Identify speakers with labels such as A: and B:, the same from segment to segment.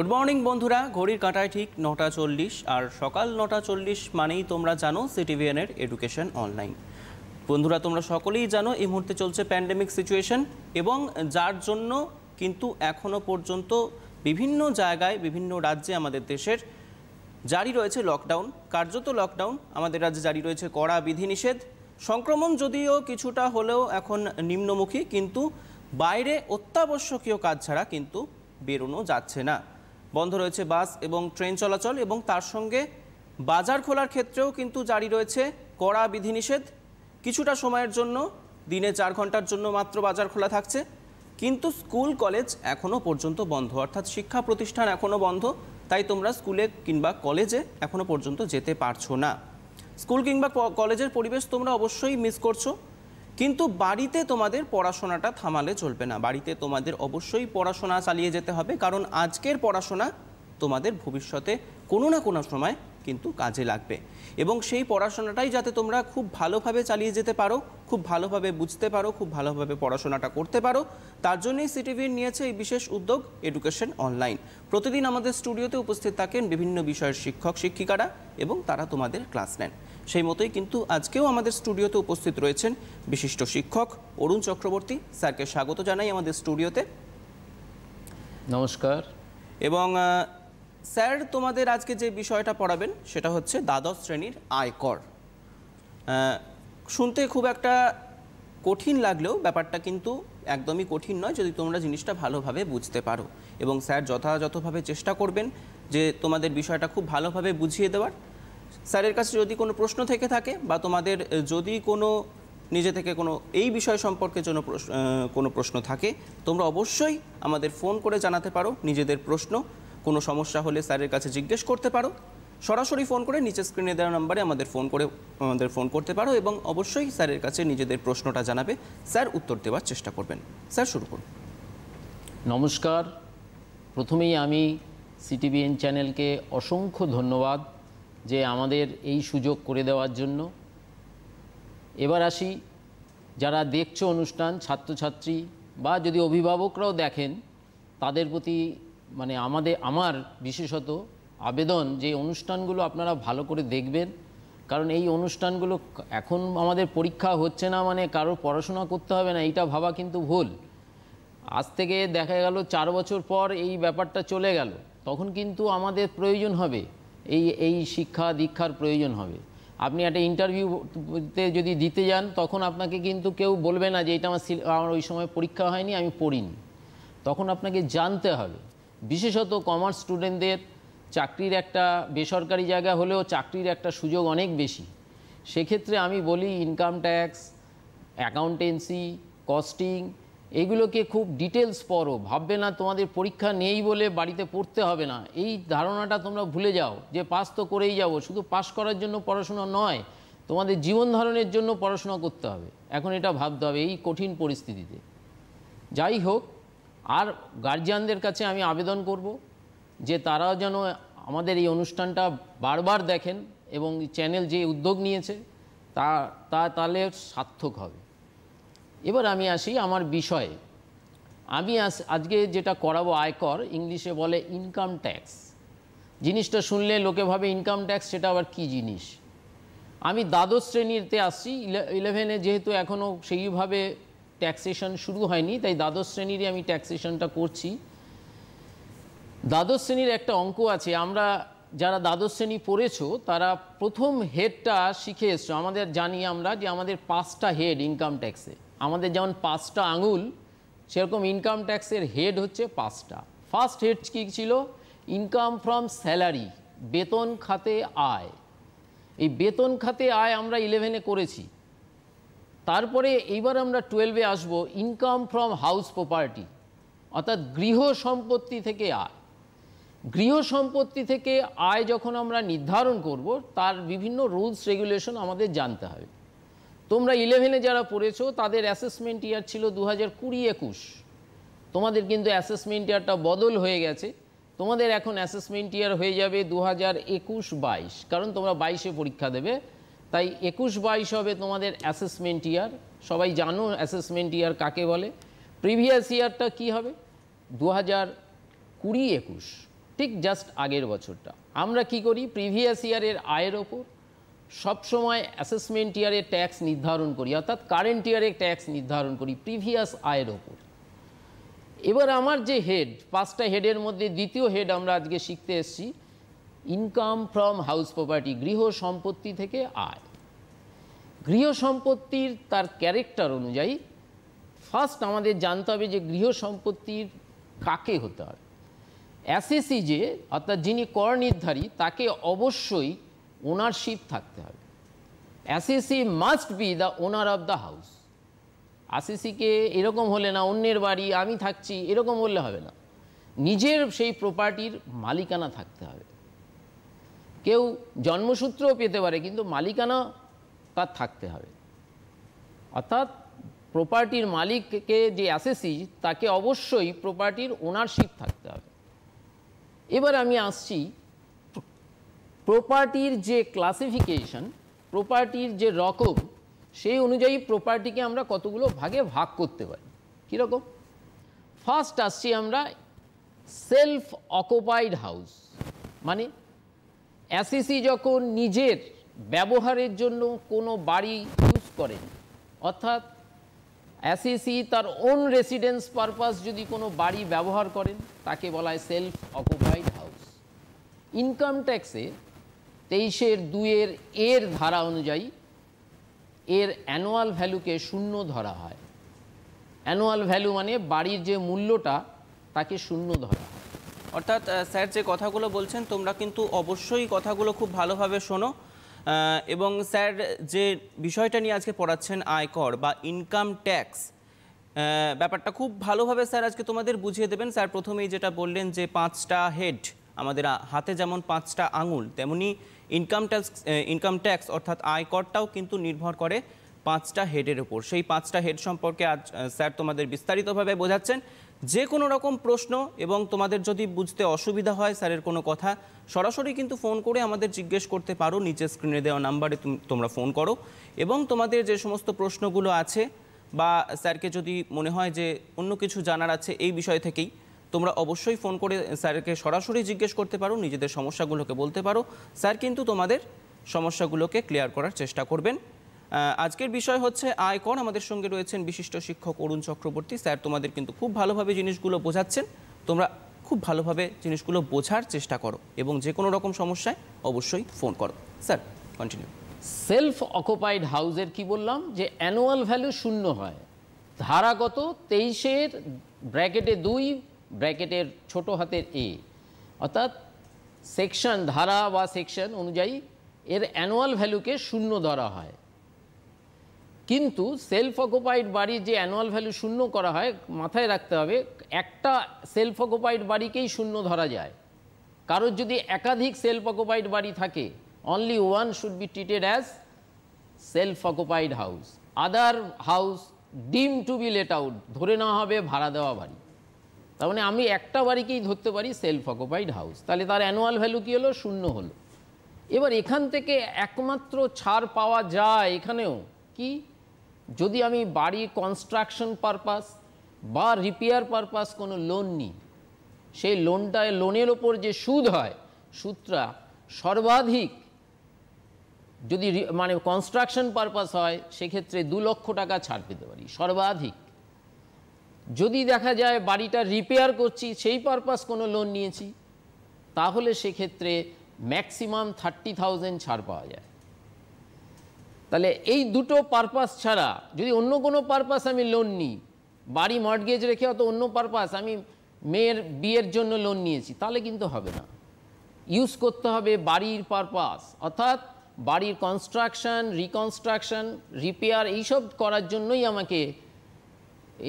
A: Good morning বন্ধুরা ঘড়ির কাঁটায় ঠিক নটা চল্লিশ আর সকাল নটা চল্লিশ মানেই তোমরা জানো সিটিভিএনের এডুকেশন অনলাইন বন্ধুরা তোমরা সকলেই জানো এই মুহূর্তে চলছে প্যান্ডেমিক সিচুয়েশন এবং যার জন্য কিন্তু এখনও পর্যন্ত বিভিন্ন জায়গায় বিভিন্ন রাজ্যে আমাদের দেশের জারি রয়েছে লকডাউন কার্যত লকডাউন আমাদের রাজ্যে জারি রয়েছে কড়া বিধিনিষেধ সংক্রমণ যদিও কিছুটা হলেও এখন নিম্নমুখী কিন্তু বাইরে অত্যাবশ্যকীয় কাজ ছাড়া কিন্তু বেরোনো যাচ্ছে না বন্ধ রয়েছে বাস এবং ট্রেন চলাচল এবং তার সঙ্গে বাজার খোলার ক্ষেত্রেও কিন্তু জারি রয়েছে কড়া বিধিনিষেধ কিছুটা সময়ের জন্য দিনে চার ঘন্টার জন্য মাত্র বাজার খোলা থাকছে কিন্তু স্কুল কলেজ এখনও পর্যন্ত বন্ধ অর্থাৎ শিক্ষা প্রতিষ্ঠান এখনও বন্ধ তাই তোমরা স্কুলে কিংবা কলেজে এখনও পর্যন্ত যেতে পারছো না স্কুল কিংবা কলেজের পরিবেশ তোমরা অবশ্যই মিস করছো কিন্তু বাড়িতে তোমাদের পড়াশোনাটা থামালে চলবে না বাড়িতে তোমাদের অবশ্যই পড়াশোনা চালিয়ে যেতে হবে কারণ আজকের পড়াশোনা তোমাদের ভবিষ্যতে কোনো না কোনো সময় কিন্তু কাজে লাগবে এবং সেই পড়াশোনাটাই যাতে তোমরা খুব ভালোভাবে চালিয়ে যেতে পারো খুব ভালোভাবে বুঝতে পারো খুব ভালোভাবে পড়াশোনাটা করতে পারো তার জন্যই সিটিভির নিয়েছে এই বিশেষ উদ্যোগ এডুকেশন অনলাইন প্রতিদিন আমাদের স্টুডিওতে উপস্থিত থাকেন বিভিন্ন বিষয়ের শিক্ষক শিক্ষিকারা এবং তারা তোমাদের ক্লাস নেন সেই মতোই কিন্তু আজকেও আমাদের স্টুডিওতে উপস্থিত রয়েছেন বিশিষ্ট শিক্ষক অরুণ চক্রবর্তী স্যারকে স্বাগত জানাই আমাদের স্টুডিওতে নমস্কার এবং স্যার তোমাদের আজকে যে বিষয়টা পড়াবেন সেটা হচ্ছে দ্বাদশ শ্রেণীর আয়কর শুনতে খুব একটা কঠিন লাগলেও ব্যাপারটা কিন্তু একদমই কঠিন নয় যদি তোমরা জিনিসটা ভালোভাবে বুঝতে পারো এবং স্যার যথাযথভাবে চেষ্টা করবেন যে তোমাদের বিষয়টা খুব ভালোভাবে বুঝিয়ে দেওয়ার স্যারের কাছে যদি কোনো প্রশ্ন থেকে থাকে বা তোমাদের যদি কোনো নিজে থেকে কোনো এই বিষয় সম্পর্কে জন্য কোনো প্রশ্ন থাকে তোমরা অবশ্যই আমাদের ফোন করে জানাতে পারো নিজেদের প্রশ্ন কোনো সমস্যা হলে স্যারের কাছে জিজ্ঞেস করতে পারো সরাসরি ফোন করে নিচের স্ক্রিনে দেওয়া নাম্বারে আমাদের ফোন করে আমাদের ফোন করতে পারো এবং অবশ্যই স্যারের কাছে নিজেদের প্রশ্নটা জানাবে স্যার উত্তর দেওয়ার চেষ্টা করবেন স্যার শুরু করুন
B: নমস্কার প্রথমেই আমি সিটিভিএন চ্যানেলকে অসংখ্য ধন্যবাদ যে আমাদের এই সুযোগ করে দেওয়ার জন্য এবার আসি যারা দেখছো অনুষ্ঠান ছাত্রছাত্রী বা যদি অভিভাবকরাও দেখেন তাদের প্রতি মানে আমাদের আমার বিশেষত আবেদন যে অনুষ্ঠানগুলো আপনারা ভালো করে দেখবেন কারণ এই অনুষ্ঠানগুলো এখন আমাদের পরীক্ষা হচ্ছে না মানে কারোর পড়াশোনা করতে হবে না এইটা ভাবা কিন্তু ভুল আজ থেকে দেখা গেল চার বছর পর এই ব্যাপারটা চলে গেল তখন কিন্তু আমাদের প্রয়োজন হবে এই এই শিক্ষা দীক্ষার প্রয়োজন হবে আপনি একটা ইন্টারভিউতে যদি দিতে যান তখন আপনাকে কিন্তু কেউ বলবে না যে এটা আমার আমার ওই সময় পরীক্ষা হয়নি আমি পড়িনি তখন আপনাকে জানতে হবে বিশেষত কমার্স স্টুডেন্টদের চাকরির একটা বেসরকারি জায়গা হলেও চাকরির একটা সুযোগ অনেক বেশি সেক্ষেত্রে আমি বলি ইনকাম ট্যাক্স অ্যাকাউন্টেন্সি কস্টিং এগুলোকে খুব ডিটেলস পড়ো ভাববে না তোমাদের পরীক্ষা নেই বলে বাড়িতে পড়তে হবে না এই ধারণাটা তোমরা ভুলে যাও যে পাস তো করেই যাবো শুধু পাস করার জন্য পড়াশোনা নয় তোমাদের জীবন ধারণের জন্য পড়াশোনা করতে হবে এখন এটা ভাবতে হবে এই কঠিন পরিস্থিতিতে যাই হোক আর গার্জিয়ানদের কাছে আমি আবেদন করব যে তারা যেন আমাদের এই অনুষ্ঠানটা বারবার দেখেন এবং চ্যানেল যে উদ্যোগ নিয়েছে তা তা তাহলে সার্থক হবে এবার আমি আসি আমার বিষয়ে আমি আজকে যেটা করাবো আয়কর ইংলিশে বলে ইনকাম ট্যাক্স জিনিসটা শুনলে লোকে ভাবে ইনকাম ট্যাক্স সেটা আবার কি জিনিস আমি দ্বাদশ শ্রেণীতে আসছি ইলেভেনে যেহেতু এখনও সেইভাবে ট্যাক্সেশন শুরু হয়নি তাই দ্বাদশ শ্রেণীরই আমি ট্যাক্সেশনটা করছি দ্বাদশ শ্রেণীর একটা অঙ্ক আছে আমরা যারা দ্বাদশ শ্রেণী পড়েছ তারা প্রথম হেডটা শিখে এসছো আমাদের জানি আমরা যে আমাদের পাঁচটা হেড ইনকাম ট্যাক্সে আমাদের যেমন পাঁচটা আঙুল সেরকম ইনকাম ট্যাক্সের হেড হচ্ছে পাঁচটা ফার্স্ট হেড কী ছিল ইনকাম ফ্রম স্যালারি বেতন খাতে আয় এই বেতন খাতে আয় আমরা ইলেভেনে করেছি তারপরে এইবার আমরা টুয়েলভে আসব ইনকাম ফ্রম হাউস প্রপার্টি অর্থাৎ গৃহ সম্পত্তি থেকে আয় গৃহ সম্পত্তি থেকে আয় যখন আমরা নির্ধারণ করব তার বিভিন্ন রুলস রেগুলেশন আমাদের জানতে হবে তোমরা ইলেভেনে যারা পড়েছো তাদের অ্যাসেসমেন্ট ইয়ার ছিল দু হাজার কুড়ি একুশ তোমাদের কিন্তু অ্যাসেসমেন্ট ইয়ারটা বদল হয়ে গেছে তোমাদের এখন অ্যাসেসমেন্ট ইয়ার হয়ে যাবে দু হাজার একুশ বাইশ কারণ তোমরা বাইশে পরীক্ষা দেবে তাই একুশ বাইশ হবে তোমাদের অ্যাসেসমেন্ট ইয়ার সবাই জানো অ্যাসেসমেন্ট ইয়ার কাকে বলে প্রিভিয়াস ইয়ারটা কি হবে দু হাজার কুড়ি একুশ ঠিক জাস্ট আগের বছরটা আমরা কি করি প্রিভিয়াস ইয়ারের আয়ের ওপর সবসময় অ্যাসেসমেন্ট ইয়ারের ট্যাক্স নির্ধারণ করি অর্থাৎ কারেন্ট ইয়ারের ট্যাক্স নির্ধারণ করি প্রিভিয়াস আয়ের ওপর এবার আমার যে হেড পাঁচটা হেডের মধ্যে দ্বিতীয় হেড আমরা আজকে শিখতে এসছি ইনকাম ফ্রম হাউস প্রপার্টি গৃহ সম্পত্তি থেকে আয় গৃহ সম্পত্তির তার ক্যারেক্টার অনুযায়ী ফার্স্ট আমাদের জানতে হবে যে গৃহ সম্পত্তির কাকে হতে হয় অ্যাসিসি যে অর্থাৎ যিনি কর নির্ধারী তাকে অবশ্যই ওনারশিপ থাকতে হবে assessee must be the owner of the house আসিসিকে এরকম হলে না অন্যের বাড়ি আমি থাকছি এরকম হলে হবে না নিজের সেই প্রপার্টির মালিকানা থাকতে হবে কেউ জন্মসূত্রও পেতে পারে কিন্তু মালিকানা তার থাকতে হবে অর্থাৎ প্রপার্টির মালিককে যে অ্যাসেসি e তাকে অবশ্যই প্রপার্টির ওনারশিপ থাকতে হবে এবার আমি আসছি প্রপার্টির যে ক্লাসিফিকেশন প্রপার্টির যে রকম সেই অনুযায়ী প্রপার্টিকে আমরা কতগুলো ভাগে ভাগ করতে পারি কীরকম ফার্স্ট আসছি আমরা সেলফ অকুপাইড হাউস মানে অ্যাসিসি e যখন নিজের ব্যবহারের জন্য কোনো বাড়ি ইউজ করেন অর্থাৎ অ্যাসিসি e তার ওন রেসিডেন্স পারপাস যদি কোনো বাড়ি ব্যবহার করেন তাকে বলা হয় সেলফ অকুপাইড হাউস ইনকাম ট্যাক্সে তেইশের দুয়ের এর ধারা অনুযায়ী এর অ্যানুয়াল ভ্যালুকে শূন্য ধরা হয় অ্যানুয়াল ভ্যালু মানে বাড়ির যে মূল্যটা তাকে শূন্য ধরা
A: অর্থাৎ স্যার যে কথাগুলো বলছেন তোমরা কিন্তু অবশ্যই কথাগুলো খুব ভালোভাবে শোনো এবং স্যার যে বিষয়টা নিয়ে আজকে পড়াচ্ছেন আয়কর বা ইনকাম ট্যাক্স ব্যাপারটা খুব ভালোভাবে স্যার আজকে তোমাদের বুঝিয়ে দেবেন স্যার প্রথমেই যেটা বললেন যে পাঁচটা হেড আমাদের হাতে যেমন পাঁচটা আঙুল তেমনি ইনকাম ট্যাক্স ইনকাম ট্যাক্স অর্থাৎ আয়করটাও কিন্তু নির্ভর করে পাঁচটা হেডের উপর সেই পাঁচটা হেড সম্পর্কে আজ স্যার তোমাদের বিস্তারিতভাবে বোঝাচ্ছেন যে কোনো রকম প্রশ্ন এবং তোমাদের যদি বুঝতে অসুবিধা হয় স্যারের কোনো কথা সরাসরি কিন্তু ফোন করে আমাদের জিজ্ঞেস করতে পারো নিচে স্ক্রিনে দেওয়া নাম্বারে তোমরা ফোন করো এবং তোমাদের যে সমস্ত প্রশ্নগুলো আছে বা স্যারকে যদি মনে হয় যে অন্য কিছু জানার আছে এই বিষয় থেকেই তোমরা অবশ্যই ফোন করে স্যারকে সরাসরি জিজ্ঞেস করতে পারো নিজেদের সমস্যাগুলোকে বলতে পারো স্যার কিন্তু তোমাদের সমস্যাগুলোকে ক্লিয়ার করার চেষ্টা করবেন আজকের বিষয় হচ্ছে আয়কর আমাদের সঙ্গে রয়েছেন বিশিষ্ট শিক্ষক অরুণ চক্রবর্তী স্যার তোমাদের কিন্তু খুব ভালোভাবে জিনিসগুলো বোঝাচ্ছেন তোমরা খুব ভালোভাবে জিনিসগুলো বোঝার চেষ্টা করো এবং যে কোনো রকম সমস্যায় অবশ্যই ফোন করো স্যার কন্টিনিউ
B: সেলফ অকুপাইড হাউজের কি বললাম যে অ্যানুয়াল ভ্যালু শূন্য হয় ধারাগত তেইশের ব্র্যাকেটে দুই ব্র্যাকেটের ছোট হাতের এ অর্থাৎ সেকশন ধারা বা সেকশন অনুযায়ী এর অ্যানুয়াল ভ্যালুকে শূন্য ধরা হয় কিন্তু সেলফ অকুপাইড বাড়ি যে অ্যানুয়াল ভ্যালু শূন্য করা হয় মাথায় রাখতে হবে একটা সেলফ অকুপাইড বাড়িকেই শূন্য ধরা যায় কারোর যদি একাধিক সেলফ অকুপাইড বাড়ি থাকে only one should be treated as self occupied house other house deem to be let out ধরে নেওয়া হবে ভাড়া দেওয়া বাড়ি তার মানে আমি একটা বাড়িকেই ধরতে পারি সেলফ অকুপাইড হাউস তাহলে তার অ্যানুয়াল ভ্যালু কী হলো শূন্য হলো এবার এখান থেকে একমাত্র ছাড় পাওয়া যায় এখানেও কি যদি আমি বাড়ি কনস্ট্রাকশন পারপাস বা রিপেয়ার পারপাস কোনো লোন নিই সেই লোনটায় লোনের ওপর যে সুদ হয় সুদটা সর্বাধিক যদি মানে কনস্ট্রাকশন পারপাস হয় সেক্ষেত্রে দু লক্ষ টাকা ছাড় পেতে পারি সর্বাধিক যদি দেখা যায় বাড়িটা রিপেয়ার করছি সেই পারপাস কোনো লোন নিয়েছি তাহলে সেক্ষেত্রে ম্যাক্সিমাম থার্টি থাউজেন্ড ছাড় পাওয়া যায় তাহলে এই দুটো পারপাস ছাড়া যদি অন্য কোনো পারপাস আমি লোন নিই বাড়ি মর্টগেজ রেখে অত অন্য পারপাস আমি মেয়ের বিয়ের জন্য লোন নিয়েছি তাহলে কিন্তু হবে না ইউজ করতে হবে বাড়ির পারপাস অর্থাৎ বাড়ির কনস্ট্রাকশন রিকনস্ট্রাকশন রিপেয়ার এইসব করার জন্যই আমাকে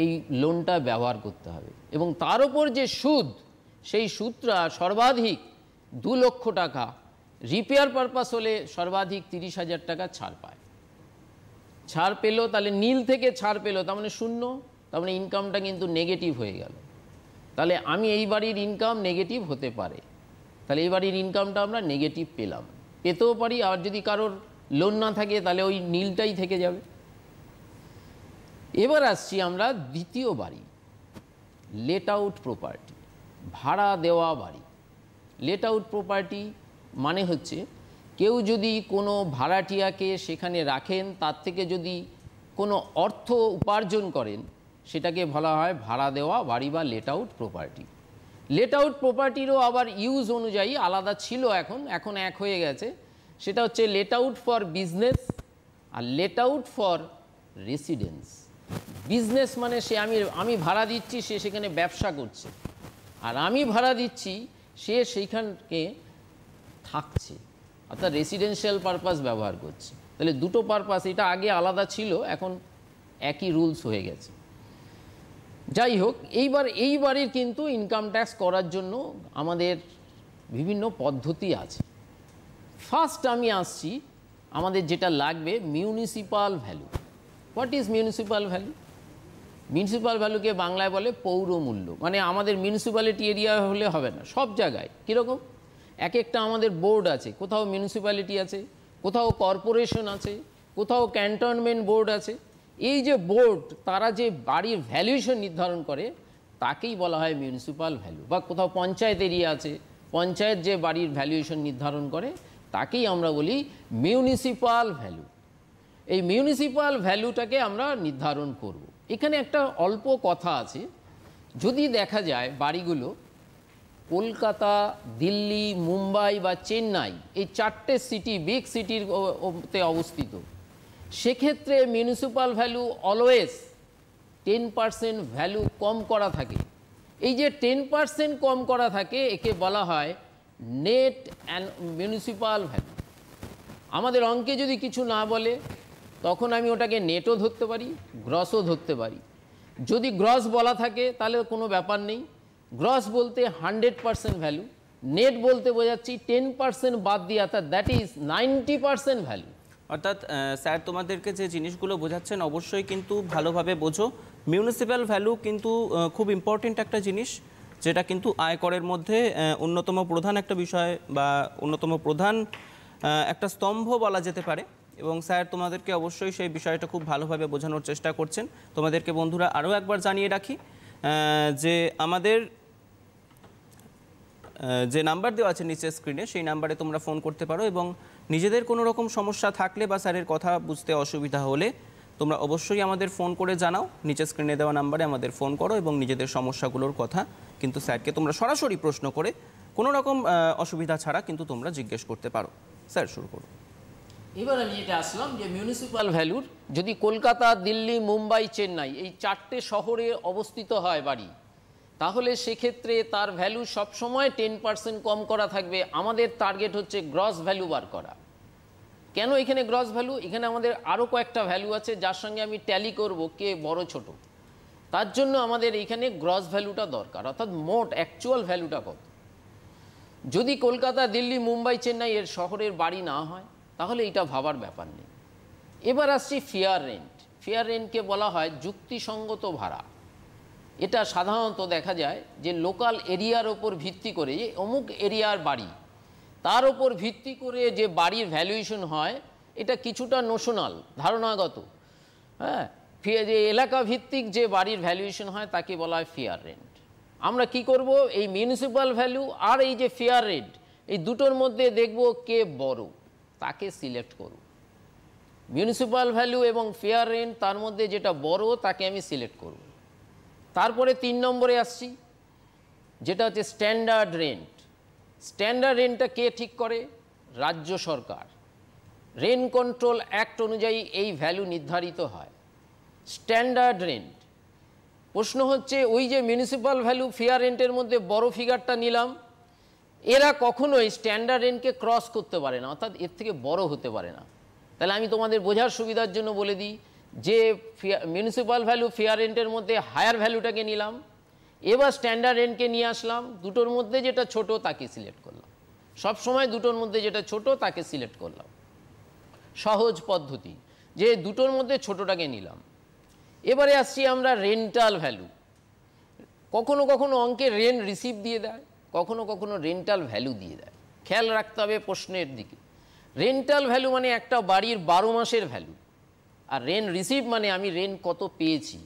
B: এই লোনটা ব্যবহার করতে হবে এবং তার ওপর যে সুদ সেই সুদটা সর্বাধিক দু লক্ষ টাকা রিপেয়ার পারপাস হলে সর্বাধিক তিরিশ হাজার টাকা ছাড় পায় ছাড় পেলো তাহলে নীল থেকে ছাড় পেলো তার মানে শূন্য তার মানে ইনকামটা কিন্তু নেগেটিভ হয়ে গেল তাহলে আমি এই বাড়ির ইনকাম নেগেটিভ হতে পারে তাহলে এই বাড়ির ইনকামটা আমরা নেগেটিভ পেলাম পেতেও পারি আর যদি কারোর লোন না থাকে তাহলে ওই নীলটাই থেকে যাবে এবার আসছি আমরা দ্বিতীয় বাড়ি লেট আউট প্রপার্টি ভাড়া দেওয়া বাড়ি লেট আউট প্রপার্টি মানে হচ্ছে কেউ যদি কোনো ভাড়াটিয়াকে সেখানে রাখেন তার থেকে যদি কোনো অর্থ উপার্জন করেন সেটাকে বলা হয় ভাড়া দেওয়া বাড়ি বা let out property let out প্রপার্টিরও আবার ইউজ অনুযায়ী আলাদা ছিল এখন এখন এক হয়ে গেছে সেটা হচ্ছে লেট আউট ফর বিজনেস আর let out for residence business মানে সে আমি আমি ভাড়া দিচ্ছি সে সেখানে ব্যবসা করছে আর আমি ভাড়া দিচ্ছি সে সেইখানকে থাকছে অর্থাৎ রেসিডেন্সিয়াল পারপাস ব্যবহার করছে তাহলে দুটো পারপাস এটা আগে আলাদা ছিল এখন একই রুলস হয়ে গেছে যাই হোক এইবার এইবারের কিন্তু ইনকাম ট্যাক্স করার জন্য আমাদের বিভিন্ন পদ্ধতি আছে ফার্স্ট আমি আসছি আমাদের যেটা লাগবে municipal value what is municipal value municipal ভ্যালুকে বাংলায় বলে পৌরমূল্য মানে আমাদের মিউনিসিপ্যালিটি এরিয়া হলে হবে না সব জায়গায় কীরকম এক একটা আমাদের বোর্ড আছে কোথাও মিউনিসিপ্যালিটি আছে কোথাও কর্পোরেশন আছে কোথাও ক্যান্টনমেন্ট বোর্ড আছে এই যে বোর্ড তারা যে বাড়ির ভ্যালুয়েশন নির্ধারণ করে তাকেই বলা হয় মিউনিসিপ্যাল ভ্যালু বা কোথাও পঞ্চায়েত এরিয়া আছে পঞ্চায়েত যে বাড়ির ভ্যালুয়েশন নির্ধারণ করে তাকেই আমরা বলি মিউনিসিপ্যাল ভ্যালু এই মিউনিসিপাল ভ্যালুটাকে আমরা নির্ধারণ করব। এখানে একটা অল্প কথা আছে যদি দেখা যায় বাড়িগুলো কলকাতা দিল্লি মুম্বাই বা চেন্নাই এই চারটে সিটি বিগ সিটির তে অবস্থিত সেক্ষেত্রে municipal value always ten percent value কম করা থাকে এই যে টেন পারসেন্ট কম করা থাকে একে বলা হয় নেট অ্যান্ড মিউনিসিপাল ভ্যালু আমাদের অঙ্কে যদি কিছু না বলে তখন আমি ওটাকে নেটও ধরতে পারি গ্রসও ধরতে পারি যদি গ্রস বলা থাকে তাহলে কোনো ব্যাপার নেই গ্রস বলতে হান্ড্রেড পারসেন্ট ভ্যালু নেট বলতে বোঝাচ্ছি টেন পার্সেন্ট বাদ দিয়ে অর্থাৎ that is ninety percent value
A: অর্থাৎ স্যার তোমাদেরকে যে জিনিসগুলো বোঝাচ্ছেন অবশ্যই কিন্তু ভালোভাবে বোঝো মিউনিসিপ্যাল ভ্যালু কিন্তু খুব ইম্পর্টেন্ট একটা জিনিস যেটা কিন্তু আয়করের মধ্যে অন্যতম প্রধান একটা বিষয় বা অন্যতম প্রধান একটা স্তম্ভ বলা যেতে পারে এবং স্যার তোমাদেরকে অবশ্যই সেই বিষয়টা খুব ভালোভাবে বোঝানোর চেষ্টা করছেন তোমাদেরকে বন্ধুরা আরও একবার জানিয়ে রাখি যে আমাদের যে নাম্বার দেওয়া আছে নিচের স্ক্রিনে সেই নাম্বারে তোমরা ফোন করতে পারো এবং নিজেদের কোনো রকম সমস্যা থাকলে বা স্যারের কথা বুঝতে অসুবিধা হলে তোমরা অবশ্যই আমাদের ফোন করে জানাও নিচের স্ক্রিনে দেওয়া নাম্বারে আমাদের ফোন করো এবং নিজেদের সমস্যাগুলোর কথা কিন্তু স্যারকে তোমরা সরাসরি প্রশ্ন করে কোনো রকম অসুবিধা ছাড়া কিন্তু তোমরা জিজ্ঞেস করতে পারো স্যার শুরু করুন
B: এবার আমি যেটা আসলাম যে মিউনিসিপ্যাল ভ্যালুর যদি কলকাতা দিল্লি মুম্বাই চেন্নাই এই চারটে শহরে অবস্থিত হয় বাড়ি তাহলে সেক্ষেত্রে তার ভ্যালু সবসময় টেন পার্সেন্ট কম করা থাকবে আমাদের টার্গেট হচ্ছে গ্রস ভ্যালু বার করা কেন এখানে গ্রস ভ্যালু এখানে আমাদের আরও কয়েকটা ভ্যালু আছে যার সঙ্গে আমি ট্যালি করব কে বড় ছোট তার জন্য আমাদের এখানে গ্রস ভ্যালুটা দরকার অর্থাৎ মোট অ্যাকচুয়াল ভ্যালুটা কত যদি কলকাতা দিল্লি মুম্বাই চেন্নাই এর শহরের বাড়ি না হয় তাহলে এটা ভাবার ব্যাপার নেই এবার আসছি ফেয়ার রেন্ট ফেয়ার রেন্টকে বলা হয় যুক্তিসঙ্গত ভাড়া এটা সাধারণত দেখা যায় যে লোকাল এরিয়ার ওপর ভিত্তি করে যে অমুক এরিয়ার বাড়ি তার ওপর ভিত্তি করে যে বাড়ির ভ্যালুয়েশন হয় এটা কিছুটা নোশনাল ধারণাগত হ্যাঁ যে এলাকা ভিত্তিক যে বাড়ির ভ্যালুয়েশন হয় তাকে বলা হয় ফেয়ার রেন্ট আমরা কি করব এই মিউনিসিপ্যাল ভ্যালু আর এই যে ফেয়ার রেন্ট এই দুটোর মধ্যে দেখব কে বড় তাকে সিলেক্ট করুন মিউনিসিপ্যাল ভ্যালু এবং ফেয়ার রেন্ট তার মধ্যে যেটা বড় তাকে আমি সিলেক্ট করব তারপরে তিন নম্বরে আসছি যেটা হচ্ছে স্ট্যান্ডার্ড রেন্ট স্ট্যান্ডার্ড রেন্টটা কে ঠিক করে রাজ্য সরকার রেন কন্ট্রোল অ্যাক্ট অনুযায়ী এই ভ্যালু নির্ধারিত হয় স্ট্যান্ডার্ড রেন্ট প্রশ্ন হচ্ছে ওই যে মিউনিসিপ্যাল ভ্যালু ফেয়ার রেন্টের মধ্যে বড় ফিগারটা নিলাম এরা কখনোই স্ট্যান্ডার্ড এনকে ক্রস করতে পারে না অর্থাৎ এর থেকে বড় হতে পারে না তাহলে আমি তোমাদের বোঝার সুবিধার জন্য বলে দিই যে মিউনিসিপ্যাল ভ্যালু ফেয়ার রেন্টের মধ্যে হায়ার ভ্যালুটাকে নিলাম এবার স্ট্যান্ডার্ড এনকে নিয়ে আসলাম দুটোর মধ্যে যেটা ছোট তাকে সিলেক্ট করলাম সব সময় দুটোর মধ্যে যেটা ছোট তাকে সিলেক্ট করলাম সহজ পদ্ধতি যে দুটোর মধ্যে ছোটটাকে নিলাম এবারে আসছি আমরা রেন্টাল ভ্যালু কখনো কখনো অঙ্কে রেন্ট রিসিভ দিয়ে দেয় কখনো কখনো রেন্টাল ভ্যালু দিয়ে দেয় খেয়াল রাখতে হবে প্রশ্নের দিকে রেন্টাল ভ্যালু মানে একটা বাড়ির বারো মাসের ভ্যালু আর রেন রিসিভ মানে আমি রেন কত পেয়েছি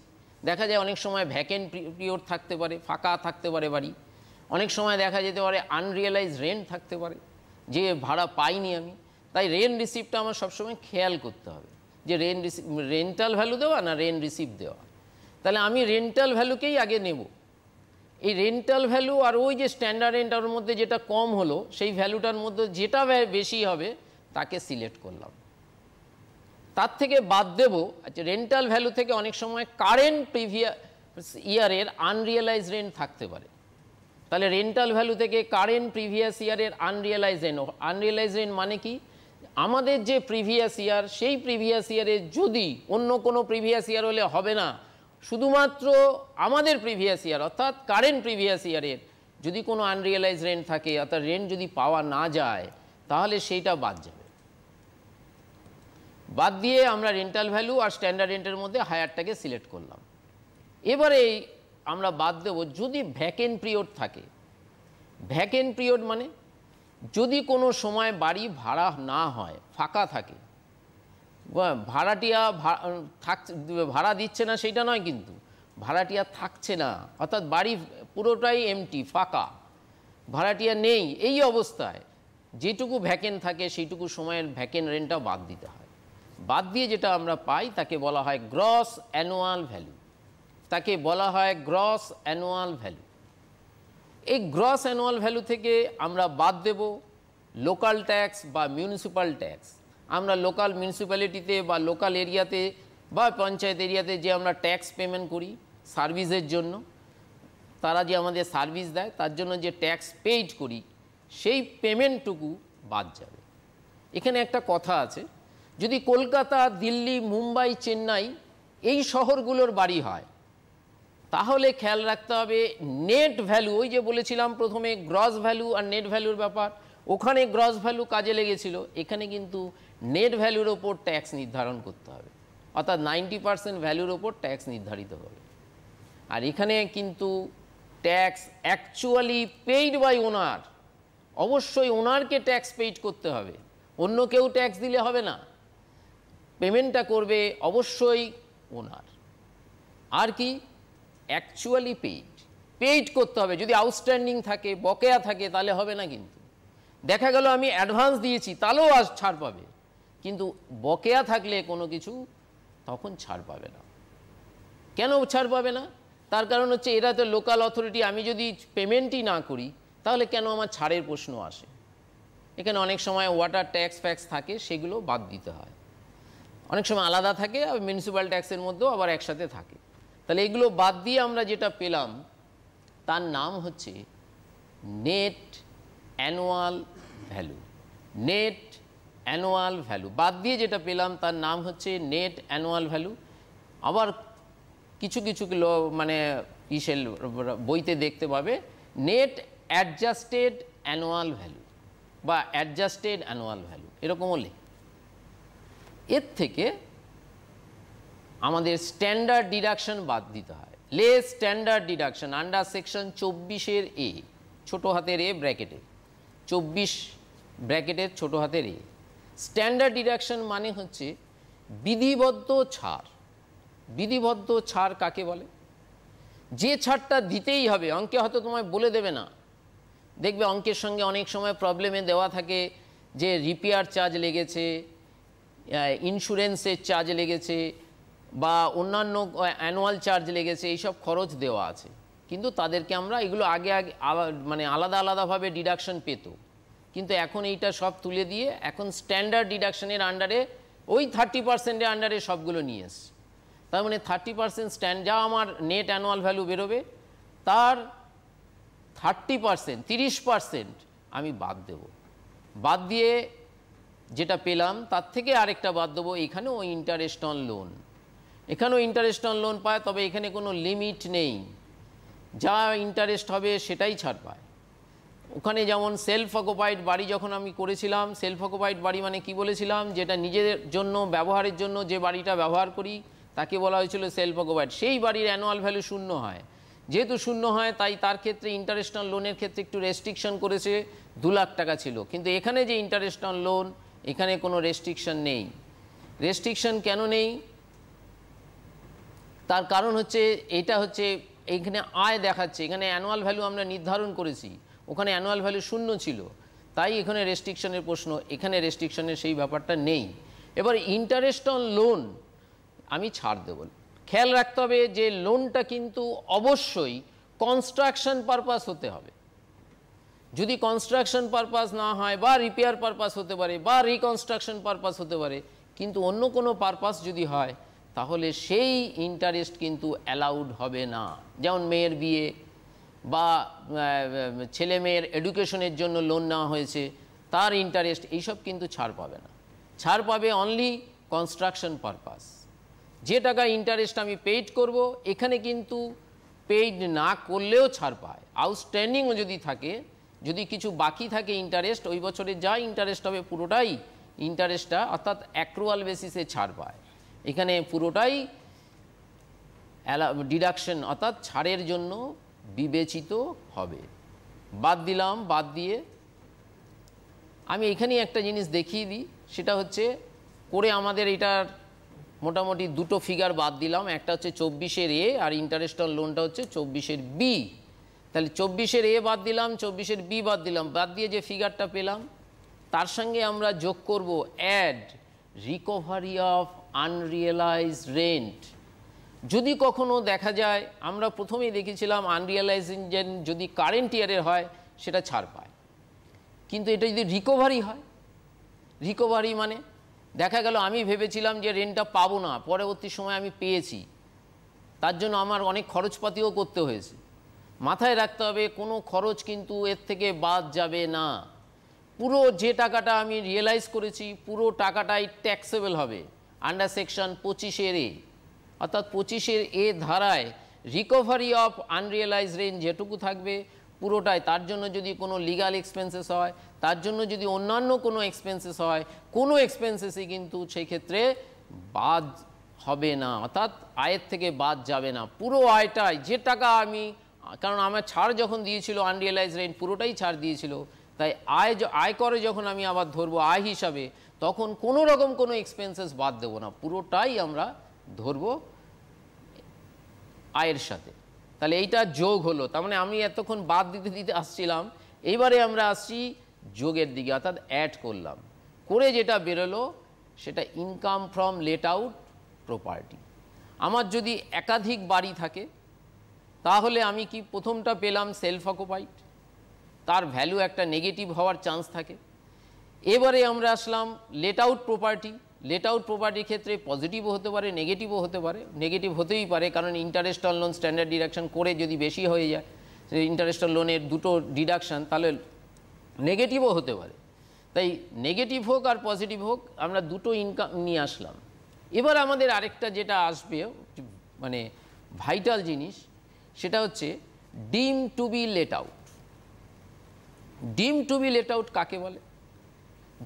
B: দেখা যায় অনেক সময় ভ্যাকেন্ট পিরিয়ড থাকতে পারে ফাঁকা থাকতে পারে বাড়ি অনেক সময় দেখা যেতে পারে আনরিয়েলাইজ রেন্ট থাকতে পারে যে ভাড়া পাইনি আমি তাই রেন রিসিভটা আমার সবসময় খেয়াল করতে হবে যে রেন রিসিভ রেন্টাল ভ্যালু দেওয়া না রেন রিসিভ দেওয়া তাহলে আমি রেন্টাল ভ্যালুকেই আগে নেব এই রেন্টাল ভ্যালু আর ওই যে স্ট্যান্ডার্ড রেন্টার মধ্যে যেটা কম হলো সেই ভ্যালুটার মধ্যে যেটা বেশি হবে তাকে সিলেক্ট করলাম তার থেকে বাদ দেব আচ্ছা রেন্টাল ভ্যালু থেকে অনেক সময় কারেন্ট প্রিভিয়াস ইয়ারের আনরিয়েলাইজ রেন্ট থাকতে পারে তাহলে রেন্টাল ভ্যালু থেকে কারেন্ট প্রিভিয়াস ইয়ারের আনরিয়েলাইজ রেন্ট আনরিয়েলাইজ রেন্ট মানে কি আমাদের যে প্রিভিয়াস ইয়ার সেই প্রিভিয়াস ইয়ারে যদি অন্য কোনো প্রিভিয়াস ইয়ার হলে হবে না শুধুমাত্র আমাদের প্রিভিয়াস ইয়ার অর্থাৎ কারেন্ট প্রিভিয়াস ইয়ারের যদি কোনো আনরিয়েলাইজ রেন্ট থাকে অর্থাৎ রেন্ট যদি পাওয়া না যায় তাহলে সেইটা বাদ যাবে বাদ দিয়ে আমরা রেন্টাল ভ্যালু আর স্ট্যান্ডার্ড রেন্টের মধ্যে হায়ারটাকে সিলেক্ট করলাম এবারে আমরা বাদ দেব যদি ভ্যাকেন্ট পিরিয়ড থাকে ভ্যাকেন্ট পিরিয়ড মানে যদি কোনো সময় বাড়ি ভাড়া না হয় ফাঁকা থাকে ভাড়াটিয়া থাকছে ভাড়া দিচ্ছে না সেটা নয় কিন্তু ভাড়াটিয়া থাকছে না অর্থাৎ বাড়ি পুরোটাই এমটি ফাঁকা ভাড়াটিয়া নেই এই অবস্থায় যেটুকু ভ্যাকেন থাকে সেইটুকু সময়ের ভ্যাকেন রেন্টটা বাদ দিতে হয় বাদ দিয়ে যেটা আমরা পাই তাকে বলা হয় গ্রস অ্যানুয়াল ভ্যালু তাকে বলা হয় গ্রস অ্যানুয়াল ভ্যালু এই গ্রস অ্যানুয়াল ভ্যালু থেকে আমরা বাদ দেব লোকাল ট্যাক্স বা মিউনিসিপাল ট্যাক্স আমরা লোকাল মিউনিসিপ্যালিটিতে বা লোকাল এরিয়াতে বা পঞ্চায়েত এরিয়াতে যে আমরা ট্যাক্স পেমেন্ট করি সার্ভিসের জন্য তারা যে আমাদের সার্ভিস দেয় তার জন্য যে ট্যাক্স পেইড করি সেই পেমেন্টটুকু বাদ যাবে এখানে একটা কথা আছে যদি কলকাতা দিল্লি মুম্বাই চেন্নাই এই শহরগুলোর বাড়ি হয় তাহলে খেয়াল রাখতে হবে নেট ভ্যালু ওই যে বলেছিলাম প্রথমে গ্রস ভ্যালু আর নেট ভ্যালুর ব্যাপার ওখানে গ্রস ভ্যালু কাজে লেগেছিল এখানে কিন্তু নেট ভ্যালুর ওপর ট্যাক্স নির্ধারণ করতে হবে অর্থাৎ নাইনটি পার্সেন্ট ভ্যালুর ওপর ট্যাক্স নির্ধারিত হবে আর এখানে কিন্তু tax actually paid by owner অবশ্যই ওনারকে ট্যাক্স পেইড করতে হবে অন্য কেউ ট্যাক্স দিলে হবে না পেমেন্টটা করবে অবশ্যই ওনার আর কি অ্যাকচুয়ালি পেইড পেইড করতে হবে যদি আউটস্ট্যান্ডিং থাকে বকেয়া থাকে তাহলে হবে না কিন্তু দেখা গেল আমি অ্যাডভান্স দিয়েছি তাহলেও আজ ছাড় পাবে কিন্তু বকেয়া থাকলে কোনো কিছু তখন ছাড় পাবে না কেন ছাড় পাবে না তার কারণ হচ্ছে এরা তো লোকাল অথরিটি আমি যদি পেমেন্টই না করি তাহলে কেন আমার ছাড়ের প্রশ্ন আসে এখানে অনেক সময় ওয়াটার ট্যাক্স ফ্যাক্স থাকে সেগুলো বাদ দিতে হয় অনেক সময় আলাদা থাকে আর মিউনিসিপ্যাল ট্যাক্সের মধ্যেও আবার একসাথে থাকে তাহলে এগুলো বাদ দিয়ে আমরা যেটা পেলাম তার নাম হচ্ছে net annual value net annual value বাদ দিয়ে যেটা পেলাম তার নাম হচ্ছে নেট অ্যানুয়াল ভ্যালু আবার কিছু কিছু মানে ইসেল বইতে দেখতে পাবে নেট অ্যাডজাস্টেড অ্যানুয়াল ভ্যালু বা অ্যাডজাস্টেড অ্যানুয়াল ভ্যালু এরকমও লেখ এর থেকে আমাদের স্ট্যান্ডার্ড ডিডাকশন বাদ দিতে হয় লে স্ট্যান্ডার্ড ডিডাকশন আন্ডার সেকশন চব্বিশের এ ছোটো হাতের এ ব্র্যাকেটে চব্বিশ ব্র্যাকেটের ছোটো হাতের এ স্ট্যান্ডার্ড ডিডাকশন মানে হচ্ছে বিধিবদ্ধ ছাড় বিধিবদ্ধ ছাড় কাকে বলে যে ছাড়টা দিতেই হবে অঙ্কে হয়তো তোমায় বলে দেবে না দেখবে অঙ্কের সঙ্গে অনেক সময় প্রবলেমে দেওয়া থাকে যে রিপেয়ার চার্জ লেগেছে ইন্স্যুরেন্সের চার্জ লেগেছে বা অন্যান্য অ্যানুয়াল চার্জ লেগেছে এইসব খরচ দেওয়া আছে কিন্তু তাদেরকে আমরা এগুলো আগে আগে মানে আলাদা আলাদাভাবে ডিডাকশন পেতো কিন্তু এখন এইটা সব তুলে দিয়ে এখন স্ট্যান্ডার্ড ডিডাকশনের আন্ডারে ওই থার্টি পার্সেন্টের আন্ডারে সবগুলো নিয়ে এস তার মানে থার্টি পার্সেন্ট স্ট্যান্ড যা আমার নেট অ্যানুয়াল ভ্যালু বেরোবে তার থার্টি পার্সেন্ট তিরিশ পার্সেন্ট আমি বাদ দেব বাদ দিয়ে যেটা পেলাম তার থেকে আরেকটা বাদ দেবো এখানেও ইন্টারেস্ট অন লোন এখানেও ইন্টারেস্ট অন লোন পায় তবে এখানে কোনো লিমিট নেই যা ইন্টারেস্ট হবে সেটাই ছাড় পায় ওখানে যেমন সেলফ অকুপাইড বাড়ি যখন আমি করেছিলাম সেলফ অকুপাইড বাড়ি মানে কি বলেছিলাম যেটা নিজেদের জন্য ব্যবহারের জন্য যে বাড়িটা ব্যবহার করি তাকে বলা হয়েছিল সেলফ অকুপাইড সেই বাড়ির অ্যানুয়াল ভ্যালু শূন্য হয় যেহেতু শূন্য হয় তাই তার ক্ষেত্রে ইন্টারেস্টাল লোনের ক্ষেত্রে একটু রেস্ট্রিকশন করেছে দু লাখ টাকা ছিল কিন্তু এখানে যে ইন্টারেশনাল লোন এখানে কোনো রেস্ট্রিকশন নেই রেস্ট্রিকশন কেন নেই তার কারণ হচ্ছে এটা হচ্ছে এখানে আয় দেখাচ্ছে এখানে অ্যানুয়াল ভ্যালু আমরা নির্ধারণ করেছি ওখানে অ্যানুয়াল ভ্যালু শূন্য ছিল তাই এখানে রেস্ট্রিকশনের প্রশ্ন এখানে রেস্ট্রিকশনের সেই ব্যাপারটা নেই এবার ইন্টারেস্ট অন লোন আমি ছাড় দেব খেয়াল রাখতে হবে যে লোনটা কিন্তু অবশ্যই কনস্ট্রাকশন পারপাস হতে হবে যদি কনস্ট্রাকশন পারপাস না হয় বা রিপেয়ার পারপাস হতে পারে বা রিকনস্ট্রাকশন পারপাস হতে পারে কিন্তু অন্য কোনো পারপাস যদি হয় তাহলে সেই ইন্টারেস্ট কিন্তু অ্যালাউড হবে না যেমন মেয়ের বিয়ে বা ছেলে মেয়ের এডুকেশনের জন্য লোন নেওয়া হয়েছে তার ইন্টারেস্ট এইসব কিন্তু ছাড় পাবে না ছাড় পাবে অনলি কনস্ট্রাকশন পারপাস যে টাকা ইন্টারেস্ট আমি পেইড করব এখানে কিন্তু পেইড না করলেও ছাড় পায় আউটস্ট্যান্ডিংও যদি থাকে যদি কিছু বাকি থাকে ইন্টারেস্ট ওই বছরে যা ইন্টারেস্ট হবে পুরোটাই ইন্টারেস্টটা অর্থাৎ অ্যাক্রুয়াল বেসিসে ছাড় পায় এখানে পুরোটাই ডিডাকশন অর্থাৎ ছাড়ের জন্য বিবেচিত হবে বাদ দিলাম বাদ দিয়ে আমি এখানেই একটা জিনিস দেখিয়ে দিই সেটা হচ্ছে করে আমাদের এটার মোটামুটি দুটো ফিগার বাদ দিলাম একটা হচ্ছে চব্বিশের এ আর ইন্টারেস্টাল লোনটা হচ্ছে চব্বিশের বি তাহলে চব্বিশের এ বাদ দিলাম চব্বিশের বি বাদ দিলাম বাদ দিয়ে যে ফিগারটা পেলাম তার সঙ্গে আমরা যোগ করব add recovery of unrealised rent যদি কখনো দেখা যায় আমরা প্রথমেই দেখেছিলাম আনরিয়ালাইজ ইঞ্জিন যদি কারেন্ট ইয়ারের হয় সেটা ছাড় পায় কিন্তু এটা যদি রিকভারি হয় রিকভারি মানে দেখা গেল আমি ভেবেছিলাম যে রেন্টটা পাবো না পরবর্তী সময় আমি পেয়েছি তার জন্য আমার অনেক খরচপাতিও করতে হয়েছে মাথায় রাখতে হবে কোনো খরচ কিন্তু এর থেকে বাদ যাবে না পুরো যে টাকাটা আমি রিয়েলাইজ করেছি পুরো টাকাটাই ট্যাক্সেবল হবে আন্ডার সেকশন পঁচিশের এ অর্থাৎ পঁচিশের এ ধারায় রিকভারি অফ আনরিয়েলাইজ রেন যেটুকু থাকবে পুরোটাই তার জন্য যদি কোনো লিগাল এক্সপেন্সেস হয় তার জন্য যদি অন্যান্য কোনো এক্সপেন্সেস হয় কোনো এক্সপেন্সেসই কিন্তু সেক্ষেত্রে বাদ হবে না অর্থাৎ আয়ের থেকে বাদ যাবে না পুরো আয়টাই যে টাকা আমি কারণ আমার ছাড় যখন দিয়েছিল আনরিয়েলাইজ রেন্ট পুরোটাই ছাড় দিয়েছিল তাই আয় আয় করে যখন আমি আবার ধরবো আয় হিসাবে তখন কোনো রকম কোনো এক্সপেন্সেস বাদ দেবো না পুরোটাই আমরা ধরব আয়ের সাথে তাহলে এইটা যোগ হলো তার মানে আমি এতক্ষণ বাদ দিতে দিতে আসছিলাম এইবারে আমরা আসছি যোগের দিকে অর্থাৎ অ্যাড করলাম করে যেটা বেরোলো সেটা income from let out property আমার যদি একাধিক বাড়ি থাকে তাহলে আমি কি প্রথমটা পেলাম সেলফ অকুপাইড তার ভ্যালু একটা নেগেটিভ হওয়ার চান্স থাকে এবারে আমরা আসলাম let out property let out প্রপার্টির ক্ষেত্রে পজিটিভও হতে পারে নেগেটিভও হতে পারে নেগেটিভ হতেই পারে কারণ ইন্টারেস্টাল লোন স্ট্যান্ডার্ড ডিডাকশান করে যদি বেশি হয়ে যায় ইন্টারেস্টাল লোনের দুটো ডিডাকশান তাহলে নেগেটিভও হতে পারে তাই নেগেটিভ হোক আর পজিটিভ হোক আমরা দুটো ইনকাম নিয়ে আসলাম এবার আমাদের আরেকটা যেটা আসবে মানে ভাইটাল জিনিস সেটা হচ্ছে deem to be let out deem to be let out কাকে বলে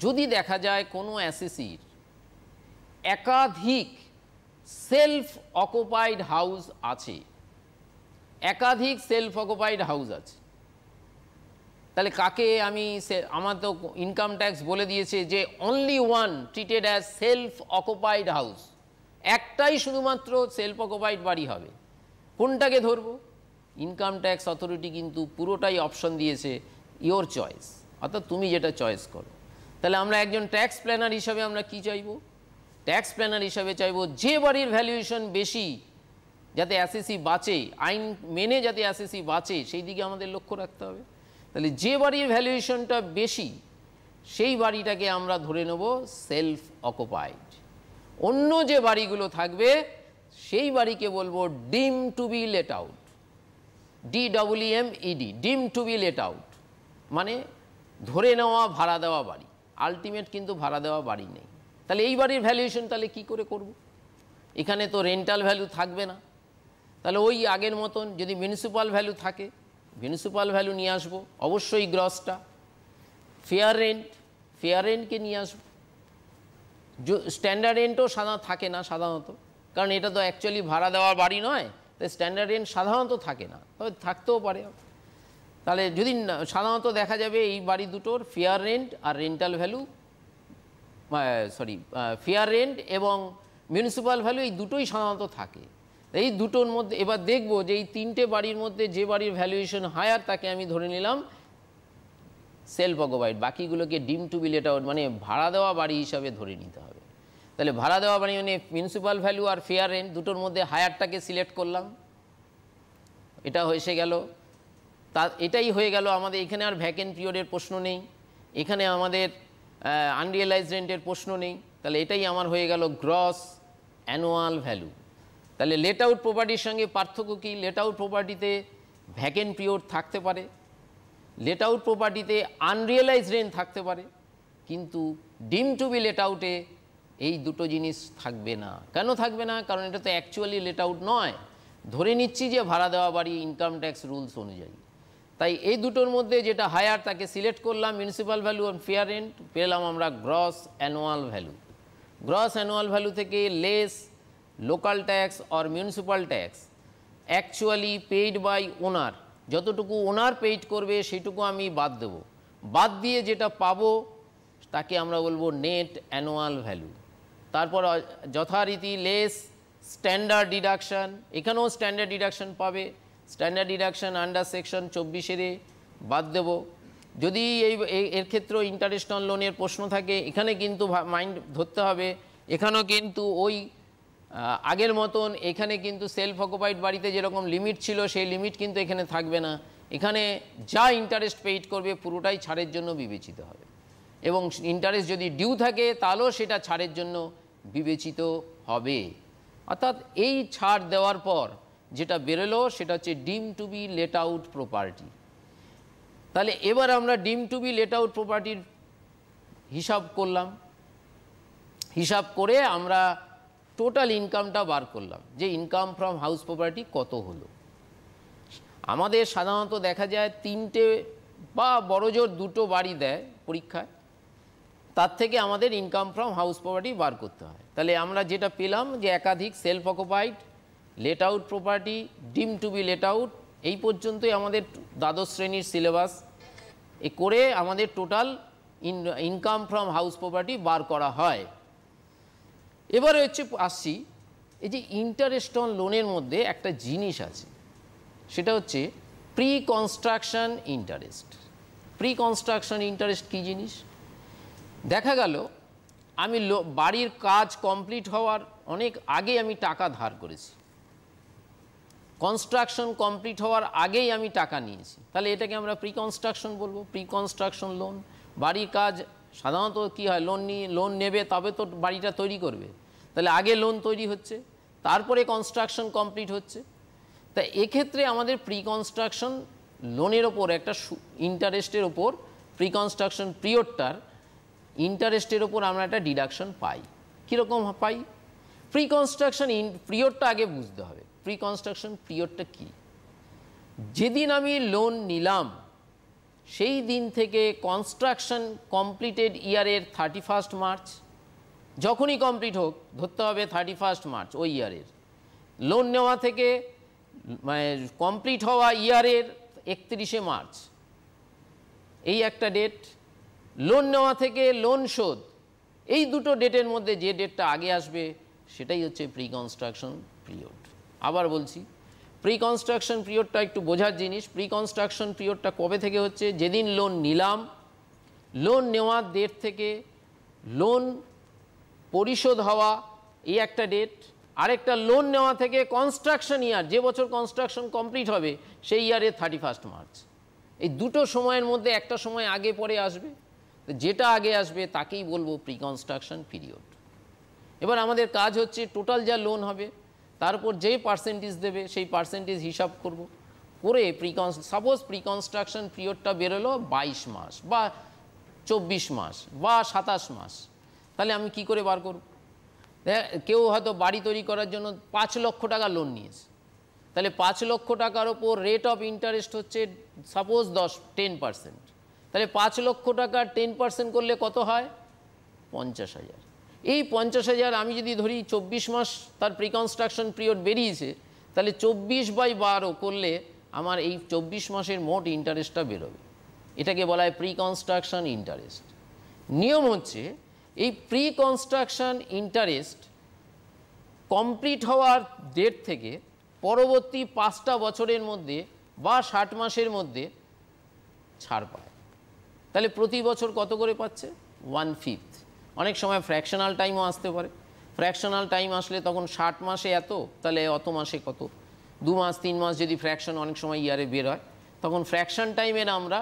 B: যদি দেখা যায় কোনো অ্যাসেসির একাধিক সেলফ অকুপাইড হাউস আছে একাধিক সেলফ অকুপাইড হাউস আছে তাহলে কাকে আমি আমার তো ইনকাম ট্যাক্স বলে দিয়েছে যে only one treated as self occupied house একটাই শুধুমাত্র সেলফ অকুপাইড বাড়ি হবে কোনটাকে ধরব ইনকাম ট্যাক্স অথরিটি কিন্তু পুরোটাই অপশন দিয়েছে ইয়োর চয়েস অর্থাৎ তুমি যেটা চয়েস করো তাহলে আমরা একজন ট্যাক্স প্ল্যানার হিসাবে আমরা কি চাইবো ট্যাক্স প্ল্যানার হিসাবে চাইব যে বাড়ির ভ্যালুয়েশন বেশি যাতে অ্যাসিসি e বাঁচে আইন মেনে যাতে অ্যাসিসি e বাঁচে সেই দিকে আমাদের লক্ষ্য রাখতে হবে তাহলে যে বাড়ির ভ্যালুয়েশনটা বেশি সেই বাড়িটাকে আমরা ধরে নেব সেলফ অকুপাইড অন্য যে বাড়িগুলো থাকবে সেই বাড়িকে বলবো deem to be let out D W M E D deem to be let out মানে ধরে নেওয়া ভাড়া দেওয়া বাড়ি আলটিমেট কিন্তু ভাড়া দেওয়া বাড়ি নেই তাহলে এই বাড়ির ভ্যালুয়েশন তাহলে কি করে করব। এখানে তো রেন্টাল ভ্যালু থাকবে না তাহলে ওই আগের মতন যদি মিউনিসিপাল ভ্যালু থাকে মিউনিসিপাল ভ্যালু নিয়ে আসবো অবশ্যই গ্রসটা ফেয়ার রেন্ট ফেয়ার রেন্টকে নিয়ে আসবো স্ট্যান্ডার্ড রেন্টও সাধারণ থাকে না সাধারণত কারণ এটা তো অ্যাকচুয়ালি ভাড়া দেওয়ার বাড়ি নয় তাই স্ট্যান্ডার্ড রেন্ট সাধারণত থাকে না তবে থাকতেও পারে তাহলে যদি সাধারণত দেখা যাবে এই বাড়ি দুটোর ফেয়ার রেন্ট আর rental value sorry fair rent এবং মিউনিসিপ্যাল ভ্যালু এই দুটোই সাধারণত থাকে এই দুটোর মধ্যে এবার দেখব যে এই তিনটে বাড়ির মধ্যে যে বাড়ির ভ্যালুয়েশন হায়ার তাকে আমি ধরে নিলাম সেলফ অকোপাইড বাকিগুলোকে ডিম টু বিল এটা মানে ভাড়া দেওয়া বাড়ি হিসাবে ধরে নিতে হবে তাহলে ভাড়া দেওয়া বাড়ি মানে মিউনিসিপ্যাল ভ্যালু আর ফেয়ার রেন্ট দুটোর মধ্যে হায়ারটাকে সিলেক্ট করলাম এটা হয়েছে গেল তা এটাই হয়ে গেল আমাদের এখানে আর ভ্যাকেন্ট পিরিয়ডের প্রশ্ন নেই এখানে আমাদের আনরিয়েলাইজ রেন্টের প্রশ্ন নেই তাহলে এটাই আমার হয়ে গেল গ্রস অ্যানুয়াল ভ্যালু তাহলে লেট আউট প্রপার্টির সঙ্গে পার্থক্য কী লেট আউট প্রপার্টিতে ভ্যাকেন্ট পিরিয়ড থাকতে পারে লেট আউট প্রপার্টিতে আনরিয়েলাইজ রেন্ট থাকতে পারে কিন্তু ডিম টু বি লেট আউটে এই দুটো জিনিস থাকবে না কেন থাকবে না কারণ এটা তো অ্যাকচুয়ালি লেট আউট নয় ধরে নিচ্ছি যে ভাড়া দেওয়া বাড়ি ইনকাম ট্যাক্স রুলস অনুযায়ী তাই এই দুটোর মধ্যে যেটা হায়ার তাকে সিলেক্ট করলাম municipal value on fair and পেলাম আমরা gross annual value gross annual value থেকে less local tax or municipal tax actually paid by owner যতটুকু ওনার পেইড করবে সেটুকু আমি বাদ দেব বাদ দিয়ে যেটা পাবো তাকে আমরা বলবো নেট অ্যানুয়াল ভ্যালু তারপর যথারীতি লেস স্ট্যান্ডার্ড ডিডাকশান এখানেও স্ট্যান্ডার্ড ডিডাকশান পাবে স্ট্যান্ডার্ড ডিডাকশান আন্ডার সেকশন চব্বিশের বাদ দেব যদি এই এর ক্ষেত্রেও ইন্টারন্যাশনাল লোনের প্রশ্ন থাকে এখানে কিন্তু মাইন্ড ধরতে হবে এখানেও কিন্তু ওই আগের মতন এখানে কিন্তু সেলফ অকুপাইড বাড়িতে যেরকম লিমিট ছিল সেই লিমিট কিন্তু এখানে থাকবে না এখানে যা ইন্টারেস্ট পেইড করবে পুরোটাই ছাড়ের জন্য বিবেচিত হবে এবং ইন্টারেস্ট যদি ডিউ থাকে তাহলেও সেটা ছাড়ের জন্য বিবেচিত হবে অর্থাৎ এই ছাড় দেওয়ার পর যেটা বেরোলো সেটা হচ্ছে deem to be let out property তাহলে এবার আমরা ডিম টু বি লেট আউট প্রপার্টির হিসাব করলাম হিসাব করে আমরা টোটাল ইনকামটা বার করলাম যে ইনকাম ফ্রম হাউস প্রপার্টি কত হলো আমাদের সাধারণত দেখা যায় তিনটে বা বড়জোর দুটো বাড়ি দেয় পরীক্ষায় তার থেকে আমাদের ইনকাম ফ্রম হাউস প্রপার্টি বার করতে হয় তাহলে আমরা যেটা পেলাম যে একাধিক self occupied let out property deem to be let out এই পর্যন্তই আমাদের দ্বাদশ শ্রেণীর সিলেবাস এ করে আমাদের total income from house property বার করা হয় এবারে হচ্ছে আসছি এই যে ইন্টারেস্ট অন লোনের মধ্যে একটা জিনিস আছে সেটা হচ্ছে pre construction interest pre construction interest কী জিনিস দেখা গেল আমি বাড়ির কাজ কমপ্লিট হওয়ার অনেক আগে আমি টাকা ধার করেছি কনস্ট্রাকশন কমপ্লিট হওয়ার আগেই আমি টাকা নিয়েছি তাহলে এটাকে আমরা প্রি কনস্ট্রাকশন বলবো প্রি কনস্ট্রাকশন লোন বাড়ির কাজ সাধারণত কি হয় লোন নিয়ে লোন নেবে তবে তো বাড়িটা তৈরি করবে তাহলে আগে লোন তৈরি হচ্ছে তারপরে কনস্ট্রাকশন কমপ্লিট হচ্ছে তা এক্ষেত্রে আমাদের প্রি কনস্ট্রাকশন লোনের ওপর একটা ইন্টারেস্টের ওপর প্রি কনস্ট্রাকশন পিরিয়ডটার ইন্টারেস্টের ওপর আমরা একটা ডিডাকশন পাই কীরকম পাই প্রি কনস্ট্রাকশন ইন পিরিয়ডটা আগে বুঝতে হবে প্রি কনস্ট্রাকশন পিরিয়ডটা কি যেদিন আমি লোন নিলাম সেই দিন থেকে কনস্ট্রাকশন কমপ্লিটেড ইয়ারের থার্টি ফার্স্ট মার্চ যখনই কমপ্লিট হোক ধরতে হবে থার্টি ফার্স্ট মার্চ ওই ইয়ারের লোন নেওয়া থেকে মানে কমপ্লিট হওয়া ইয়ারের একত্রিশে মার্চ এই একটা ডেট লোন নেওয়া থেকে লোন শোধ এই দুটো ডেটের মধ্যে যে ডেটটা আগে আসবে সেটাই হচ্ছে প্রি কনস্ট্রাকশন পিরিয়ড আবার বলছি প্রি কনস্ট্রাকশন পিরিয়ডটা একটু বোঝার জিনিস প্রি কনস্ট্রাকশন পিরিয়ডটা কবে থেকে হচ্ছে যেদিন লোন নিলাম লোন নেওয়ার ডেট থেকে লোন পরিশোধ হওয়া এই একটা ডেট আরেকটা লোন নেওয়া থেকে কনস্ট্রাকশন ইয়ার যে বছর কনস্ট্রাকশন কমপ্লিট হবে সেই ইয়ারের থার্টি ফার্স্ট মার্চ এই দুটো সময়ের মধ্যে একটা সময় আগে পরে আসবে যেটা আগে আসবে তাকেই বলবো প্রি কনস্ট্রাকশন পিরিয়ড এবার আমাদের কাজ হচ্ছে টোটাল যা লোন হবে তারপর যে যেই পার্সেন্টেজ দেবে সেই পার্সেন্টেজ হিসাব করব করে প্রিকন সাপোজ প্রিকনস্ট্রাকশন পিরিয়ডটা বেরোলো বাইশ মাস বা চব্বিশ মাস বা সাতাশ মাস তাহলে আমি কি করে বার করব কেউ হয়তো বাড়ি তৈরি করার জন্য পাঁচ লক্ষ টাকা লোন নিয়েছে তাহলে পাঁচ লক্ষ টাকার ওপর রেট অফ ইন্টারেস্ট হচ্ছে সাপোজ দশ টেন পার্সেন্ট তাহলে পাঁচ লক্ষ টাকার টেন পার্সেন্ট করলে কত হয় পঞ্চাশ হাজার এই পঞ্চাশ হাজার আমি যদি ধরি চব্বিশ মাস তার প্রিকনস্ট্রাকশন পিরিয়ড বেরিয়েছে তাহলে চব্বিশ বাই বারো করলে আমার এই চব্বিশ মাসের মোট ইন্টারেস্টটা বেরোবে এটাকে বলা হয় প্রিকনস্ট্রাকশন ইন্টারেস্ট নিয়ম হচ্ছে এই প্রিকনস্ট্রাকশন ইন্টারেস্ট কমপ্লিট হওয়ার ডেট থেকে পরবর্তী পাঁচটা বছরের মধ্যে বা ষাট মাসের মধ্যে ছাড় পায় তাহলে প্রতি বছর কত করে পাচ্ছে ওয়ান ফিফথ অনেক সময় ফ্র্যাকশনাল টাইমও আসতে পারে ফ্র্যাকশনাল টাইম আসলে তখন ষাট মাসে এত তাহলে অত মাসে কত দু মাস তিন মাস যদি ফ্র্যাকশন অনেক সময় ইয়ারে বের হয় তখন ফ্র্যাকশন টাইমের আমরা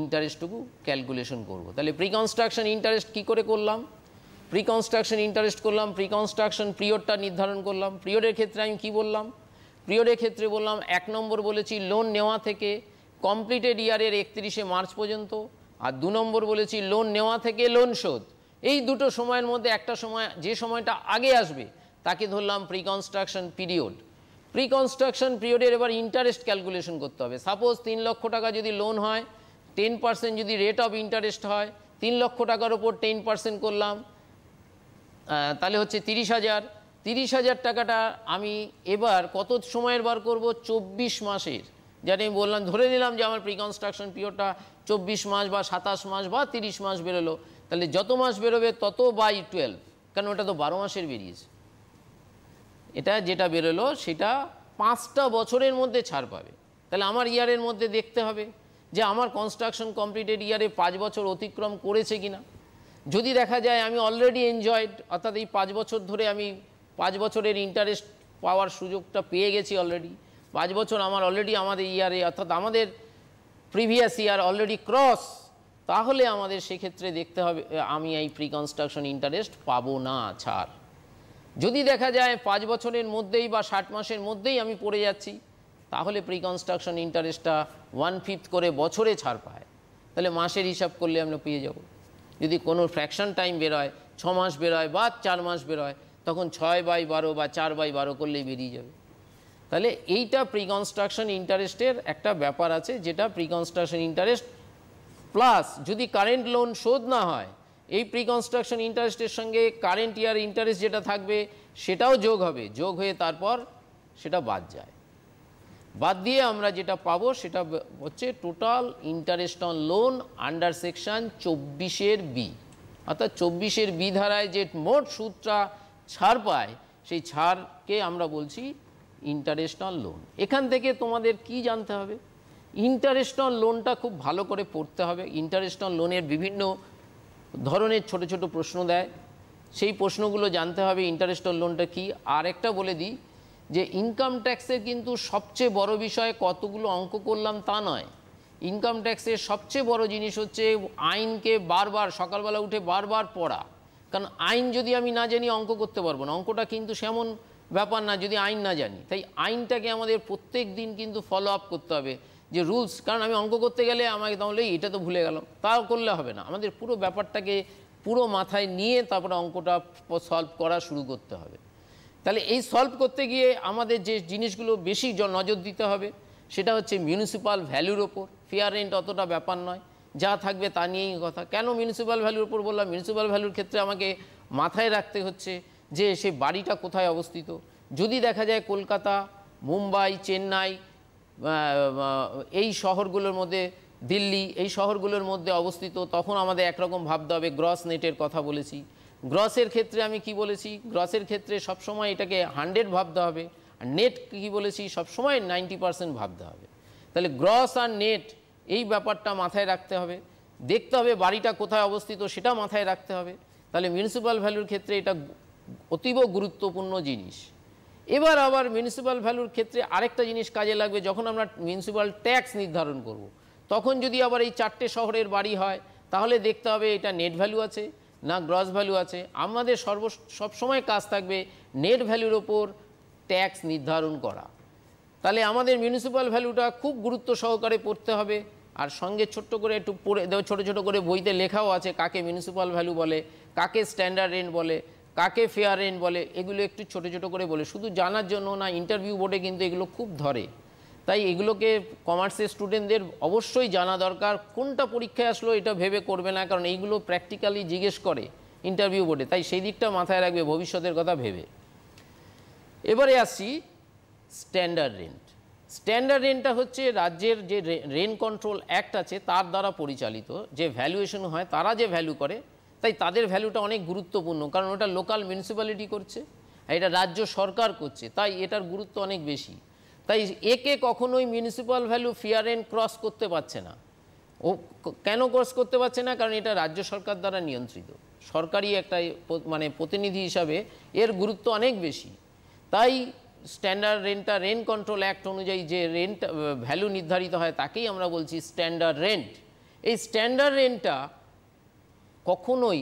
B: ইন্টারেস্টটুকু ক্যালকুলেশন করব। তাহলে প্রিকনস্ট্রাকশন ইন্টারেস্ট কি করে করলাম প্রিকনস্ট্রাকশন ইন্টারেস্ট করলাম প্রিকনস্ট্রাকশন পিরিয়ডটা নির্ধারণ করলাম পিরিয়ডের ক্ষেত্রে আমি কি বললাম পিরিয়ডের ক্ষেত্রে বললাম এক নম্বর বলেছি লোন নেওয়া থেকে কমপ্লিটেড ইয়ারের একত্রিশে মার্চ পর্যন্ত আর দু নম্বর বলেছি লোন নেওয়া থেকে লোন শোধ এই দুটো সময়ের মধ্যে একটা সময় যে সময়টা আগে আসবে তাকে ধরলাম pre construction period pre construction পিরিয়ডের এবার ইন্টারেস্ট ক্যালকুলেশন করতে হবে সাপোজ তিন লক্ষ টাকা যদি লোন হয় টেন পার্সেন্ট যদি রেট অফ ইন্টারেস্ট হয় তিন লক্ষ টাকার ওপর টেন পার্সেন্ট করলাম তাহলে হচ্ছে তিরিশ হাজার তিরিশ হাজার টাকাটা আমি এবার কত সময়ের বার করব চব্বিশ মাসের যেটা আমি বললাম ধরে নিলাম যে আমার প্রি কনস্ট্রাকশন পিরিয়ডটা চব্বিশ মাস বা সাতাশ মাস বা তিরিশ মাস বেরোলো তাহলে যত মাস বেরোবে তত বাই টুয়েলভ কারণ ওটা তো বারো মাসের বেরিয়েছে এটা যেটা বেরোলো সেটা পাঁচটা বছরের মধ্যে ছাড় পাবে তাহলে আমার ইয়ারের মধ্যে দেখতে হবে যে আমার কনস্ট্রাকশন কমপ্লিটেড ইয়ারে পাঁচ বছর অতিক্রম করেছে কি না যদি দেখা যায় আমি অলরেডি এনজয়েড অর্থাৎ এই পাঁচ বছর ধরে আমি পাঁচ বছরের ইন্টারেস্ট পাওয়ার সুযোগটা পেয়ে গেছি অলরেডি পাঁচ বছর আমার অলরেডি আমাদের ইয়ারে অর্থাৎ আমাদের প্রিভিয়াস ইয়ার অলরেডি ক্রস তাহলে আমাদের সেক্ষেত্রে দেখতে হবে আমি এই প্রি কনস্ট্রাকশন ইন্টারেস্ট পাবো না ছাড় যদি দেখা যায় পাঁচ বছরের মধ্যেই বা ষাট মাসের মধ্যেই আমি পড়ে যাচ্ছি তাহলে প্রি কনস্ট্রাকশন ইন্টারেস্টটা ওয়ান ফিফথ করে বছরে ছাড় পায় তাহলে মাসের হিসাব করলে আমরা পেয়ে যাব যদি কোনো ফ্র্যাকশন টাইম বেরোয় ছ মাস বেরোয় বা চার মাস বেরোয় তখন ছয় বাই বারো বা চার বাই বারো করলেই বেরিয়ে যাবে তাহলে এইটা প্রি ইন্টারেস্টের একটা ব্যাপার আছে যেটা প্রি ইন্টারেস্ট প্লাস যদি কারেন্ট লোন শোধ না হয় এই প্রি কনস্ট্রাকশন ইন্টারেস্টের সঙ্গে কারেন্ট ইয়ার ইন্টারেস্ট যেটা থাকবে সেটাও যোগ হবে যোগ হয়ে তারপর সেটা বাদ যায় বাদ দিয়ে আমরা যেটা পাবো সেটা হচ্ছে total interest on loan under section চব্বিশের বি অর্থাৎ চব্বিশের বি ধারায় যে মোট সুদটা ছাড় পায় সেই ছাড়কে আমরা বলছি ইন্টারেস্ট অন লোন এখান থেকে তোমাদের কি জানতে হবে ইন্টারেশনাল লোনটা খুব ভালো করে পড়তে হবে ইন্টারেশনাল লোনের বিভিন্ন ধরনের ছোট ছোট প্রশ্ন দেয় সেই প্রশ্নগুলো জানতে হবে ইন্টারেশনাল লোনটা কি আর একটা বলে দিই যে ইনকাম ট্যাক্সের কিন্তু সবচেয়ে বড় বিষয় কতগুলো অঙ্ক করলাম তা নয় ইনকাম ট্যাক্সের সবচেয়ে বড় জিনিস হচ্ছে আইনকে বারবার সকালবেলা উঠে বারবার পড়া কারণ আইন যদি আমি না জানি অঙ্ক করতে পারবো না অঙ্কটা কিন্তু সেমন ব্যাপার না যদি আইন না জানি তাই আইনটাকে আমাদের প্রত্যেক দিন কিন্তু ফলো আপ করতে হবে যে রুলস কারণ আমি অঙ্ক করতে গেলে আমাকে তাহলে এটা তো ভুলে গেলাম তাও করলে হবে না আমাদের পুরো ব্যাপারটাকে পুরো মাথায় নিয়ে তারপরে অঙ্কটা সলভ করা শুরু করতে হবে তাহলে এই সলভ করতে গিয়ে আমাদের যে জিনিসগুলো বেশি নজর দিতে হবে সেটা হচ্ছে মিউনিসিপাল ভ্যালুর ওপর ফেয়ার রেন্ট অতটা ব্যাপার নয় যা থাকবে তা নিয়েই কথা কেন মিউনিসিপ্যাল ভ্যালুর ওপর বললাম মিউনিসিপ্যাল ভ্যালুর ক্ষেত্রে আমাকে মাথায় রাখতে হচ্ছে যে সে বাড়িটা কোথায় অবস্থিত যদি দেখা যায় কলকাতা মুম্বাই চেন্নাই এই শহরগুলোর মধ্যে দিল্লি এই শহরগুলোর মধ্যে অবস্থিত তখন আমাদের একরকম ভাবতে হবে গ্রস নেটের কথা বলেছি গ্রসের ক্ষেত্রে আমি কি বলেছি গ্রসের ক্ষেত্রে সবসময় এটাকে হান্ড্রেড ভাবতে হবে আর নেট কী বলেছি সবসময় নাইনটি পারসেন্ট ভাবতে হবে তাহলে গ্রস আর নেট এই ব্যাপারটা মাথায় রাখতে হবে দেখতে হবে বাড়িটা কোথায় অবস্থিত সেটা মাথায় রাখতে হবে তাহলে মিউনিসিপ্যাল ভ্যালুর ক্ষেত্রে এটা অতীব গুরুত্বপূর্ণ জিনিস এবার আবার মিউনিসিপ্যাল ভ্যালুর ক্ষেত্রে আরেকটা জিনিস কাজে লাগবে যখন আমরা মিউনিসিপ্যাল ট্যাক্স নির্ধারণ করব। তখন যদি আবার এই চারটে শহরের বাড়ি হয় তাহলে দেখতে হবে এটা নেট ভ্যালু আছে না গ্রস ভ্যালু আছে আমাদের সর্ব সবসময় কাজ থাকবে নেট ভ্যালুর ওপর ট্যাক্স নির্ধারণ করা তাহলে আমাদের মিউনিসিপ্যাল ভ্যালুটা খুব গুরুত্ব সহকারে পড়তে হবে আর সঙ্গে ছোট্ট করে একটু পড়ে ছোটো ছোটো করে বইতে লেখাও আছে কাকে মিউনিসিপ্যাল ভ্যালু বলে কাকে স্ট্যান্ডার্ড রেন্ট বলে কাকে ফেয়ার এন্ড বলে এগুলো একটু ছোট ছোট করে বলে শুধু জানার জন্য না ইন্টারভিউ বোর্ডে কিন্তু এগুলো খুব ধরে তাই এগুলোকে কমার্সের স্টুডেন্টদের অবশ্যই জানা দরকার কোনটা পরীক্ষায় আসলো এটা ভেবে করবে না কারণ এইগুলো প্র্যাকটিক্যালি জিজ্ঞেস করে ইন্টারভিউ বোর্ডে তাই সেই দিকটা মাথায় রাখবে ভবিষ্যতের কথা ভেবে এবারে আসি স্ট্যান্ডার্ড রেন্ট স্ট্যান্ডার্ড রেন্টটা হচ্ছে রাজ্যের যে রেন কন্ট্রোল অ্যাক্ট আছে তার দ্বারা পরিচালিত যে ভ্যালুয়েশন হয় তারা যে ভ্যালু করে তাই তাদের ভ্যালুটা অনেক গুরুত্বপূর্ণ কারণ ওটা লোকাল মিউনিসিপ্যালিটি করছে আর এটা রাজ্য সরকার করছে তাই এটার গুরুত্ব অনেক বেশি তাই একে কখনোই municipal value fair and cross করতে পারছে না ও কেন ক্রস করতে পারছে না কারণ এটা রাজ্য সরকার দ্বারা নিয়ন্ত্রিত সরকারি একটা মানে প্রতিনিধি হিসাবে এর গুরুত্ব অনেক বেশি তাই স্ট্যান্ডার্ড রেন্টটা রেন্ট কন্ট্রোল অ্যাক্ট অনুযায়ী যে রেন্ট ভ্যালু নির্ধারিত হয় তাকেই আমরা বলছি স্ট্যান্ডার্ড রেন্ট এই স্ট্যান্ডার্ড রেন্টটা কখনোই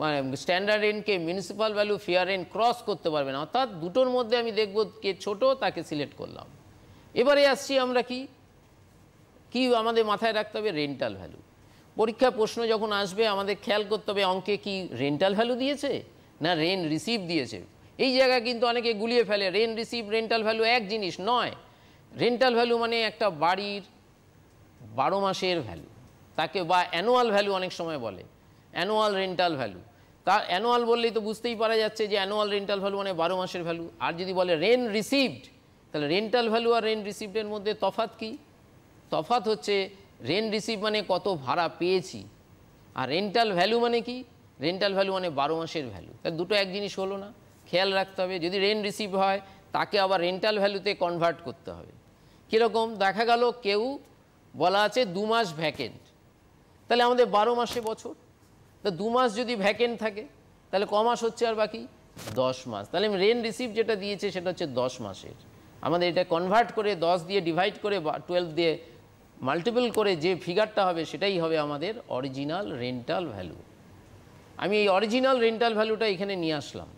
B: মানে স্ট্যান্ডার্ড এনকে municipal value fair and cross করতে পারবে না অর্থাৎ দুটোর মধ্যে আমি দেখব কে ছোট তাকে সিলেক্ট করলাম এবারে আসছি আমরা কি কি আমাদের মাথায় রাখতে হবে রেন্টাল ভ্যালু পরীক্ষা প্রশ্ন যখন আসবে আমাদের খেয়াল করতে হবে অঙ্কে কি রেন্টাল ভ্যালু দিয়েছে না রেন রিসিভ দিয়েছে এই জায়গায় কিন্তু অনেকে গুলিয়ে ফেলে রেন রিসিভ রেন্টাল ভ্যালু এক জিনিস নয় রেন্টাল ভ্যালু মানে একটা বাড়ির বারো মাসের ভ্যালু তাকে বা অ্যানুয়াল ভ্যালু অনেক সময় বলে অ্যানুয়াল রেন্টাল ভ্যালু তা অ্যানুয়াল বললেই তো বুঝতেই পারা যাচ্ছে যে অ্যানুয়াল রেন্টাল ভ্যালু মানে বারো মাসের ভ্যালু আর যদি বলে রেন রিসিভড তাহলে রেন্টাল ভ্যালু আর রেন রিসিভডের মধ্যে তফাত কি তফাত হচ্ছে রেন রিসিভ মানে কত ভাড়া পেয়েছি আর রেন্টাল ভ্যালু মানে কি রেন্টাল ভ্যালু মানে বারো মাসের ভ্যালু তা দুটো এক জিনিস হলো না খেয়াল রাখতে হবে যদি রেন রিসিভ হয় তাকে আবার রেন্টাল ভ্যালুতে কনভার্ট করতে হবে কীরকম দেখা গেল কেউ বলা আছে দু মাস ভ্যাকেন্ট তাহলে আমাদের বারো মাসে বছর তা দু মাস যদি ভ্যাকেন্ট থাকে তাহলে ক মাস হচ্ছে আর বাকি দশ মাস তাহলে রেন রিসিভ যেটা দিয়েছে সেটা হচ্ছে দশ মাসের আমাদের এটা কনভার্ট করে দশ দিয়ে ডিভাইড করে বা টুয়েলভ দিয়ে মাল্টিপল করে যে ফিগারটা হবে সেটাই হবে আমাদের অরিজিনাল রেন্টাল ভ্যালু আমি এই অরিজিনাল রেন্টাল ভ্যালুটা এখানে নিয়ে আসলাম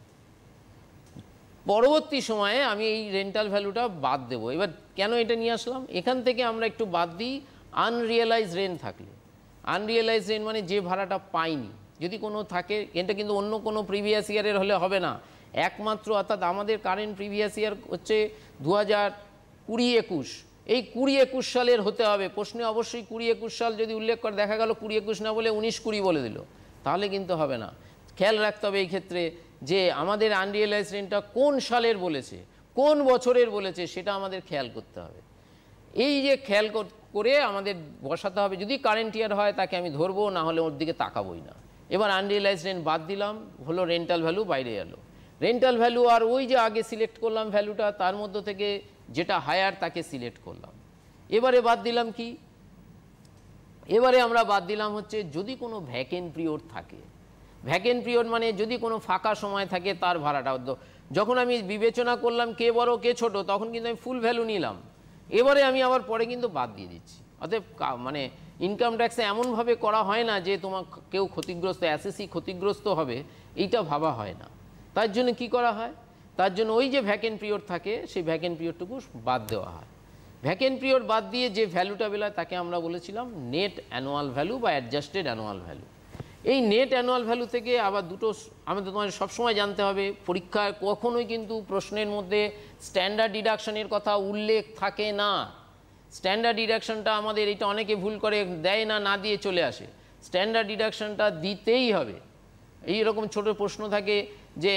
B: পরবর্তী সময়ে আমি এই রেন্টাল ভ্যালুটা বাদ দেব এবার কেন এটা নিয়ে আসলাম এখান থেকে আমরা একটু বাদ দিই আনরিয়েলাইজ রেন্ট থাকলে আনরিয়েলাইজড রেন্ট মানে যে ভাড়াটা পাইনি যদি কোনো থাকে এটা কিন্তু অন্য কোনো প্রিভিয়াস ইয়ারের হলে হবে না একমাত্র অর্থাৎ আমাদের কারেন্ট প্রিভিয়াস ইয়ার হচ্ছে দু হাজার কুড়ি একুশ এই কুড়ি একুশ সালের হতে হবে প্রশ্নে অবশ্যই কুড়ি একুশ সাল যদি উল্লেখ করে দেখা গেল কুড়ি একুশ না বলে উনিশ কুড়ি বলে দিল তাহলে কিন্তু হবে না খেয়াল রাখতে হবে এই ক্ষেত্রে যে আমাদের আনরিয়েলাইজ রেন্টটা কোন সালের বলেছে কোন বছরের বলেছে সেটা আমাদের খেয়াল করতে হবে এই যে খেয়াল করে আমাদের বসাতে হবে যদি কারেন্ট ইয়ার হয় তাকে আমি ধরবো না হলে ওর দিকে তাকাবোই না এবার আনরিয়েলাইজ রেন্ট বাদ দিলাম হলো রেন্টাল ভ্যালু বাইরে এলো রেন্টাল ভ্যালু আর ওই যে আগে সিলেক্ট করলাম ভ্যালুটা তার মধ্য থেকে যেটা হায়ার তাকে সিলেক্ট করলাম এবারে বাদ দিলাম কি এবারে আমরা বাদ দিলাম হচ্ছে যদি কোনো ভ্যাকেন্ট পিরিয়ড থাকে ভ্যাকেন্ট পিরিয়ড মানে যদি কোনো ফাঁকা সময় থাকে তার ভাড়াটা যখন আমি বিবেচনা করলাম কে বড় কে ছোট তখন কিন্তু আমি ফুল ভ্যালু নিলাম এবারে আমি আবার পরে কিন্তু বাদ দিয়ে দিচ্ছি অতএব মানে ইনকাম ট্যাক্সে এমনভাবে করা হয় না যে তোমার কেউ ক্ষতিগ্রস্ত অ্যাসেসি ক্ষতিগ্রস্ত হবে এইটা ভাবা হয় না তার জন্য কি করা হয় তার জন্য ওই যে ভ্যাকেন্ট পিরিয়ড থাকে সেই ভ্যাকেন্ট পিরিয়ডটুকু বাদ দেওয়া হয় ভ্যাকেন্ট পিরিয়ড বাদ দিয়ে যে ভ্যালুটা বেলায় তাকে আমরা বলেছিলাম নেট অ্যানুয়াল ভ্যালু বা অ্যাডজাস্টেড অ্যানুয়াল ভ্যালু এই নেট অ্যানুয়াল ভ্যালু থেকে আবার দুটো আমাদের তোমাদের সবসময় জানতে হবে পরীক্ষায় কখনোই কিন্তু প্রশ্নের মধ্যে স্ট্যান্ডার্ড ডিডাকশনের কথা উল্লেখ থাকে না স্ট্যান্ডার্ড ডিডাকশনটা আমাদের এটা অনেকে ভুল করে দেয় না না দিয়ে চলে আসে স্ট্যান্ডার্ড ডিডাকশনটা দিতেই হবে এই রকম ছোট প্রশ্ন থাকে যে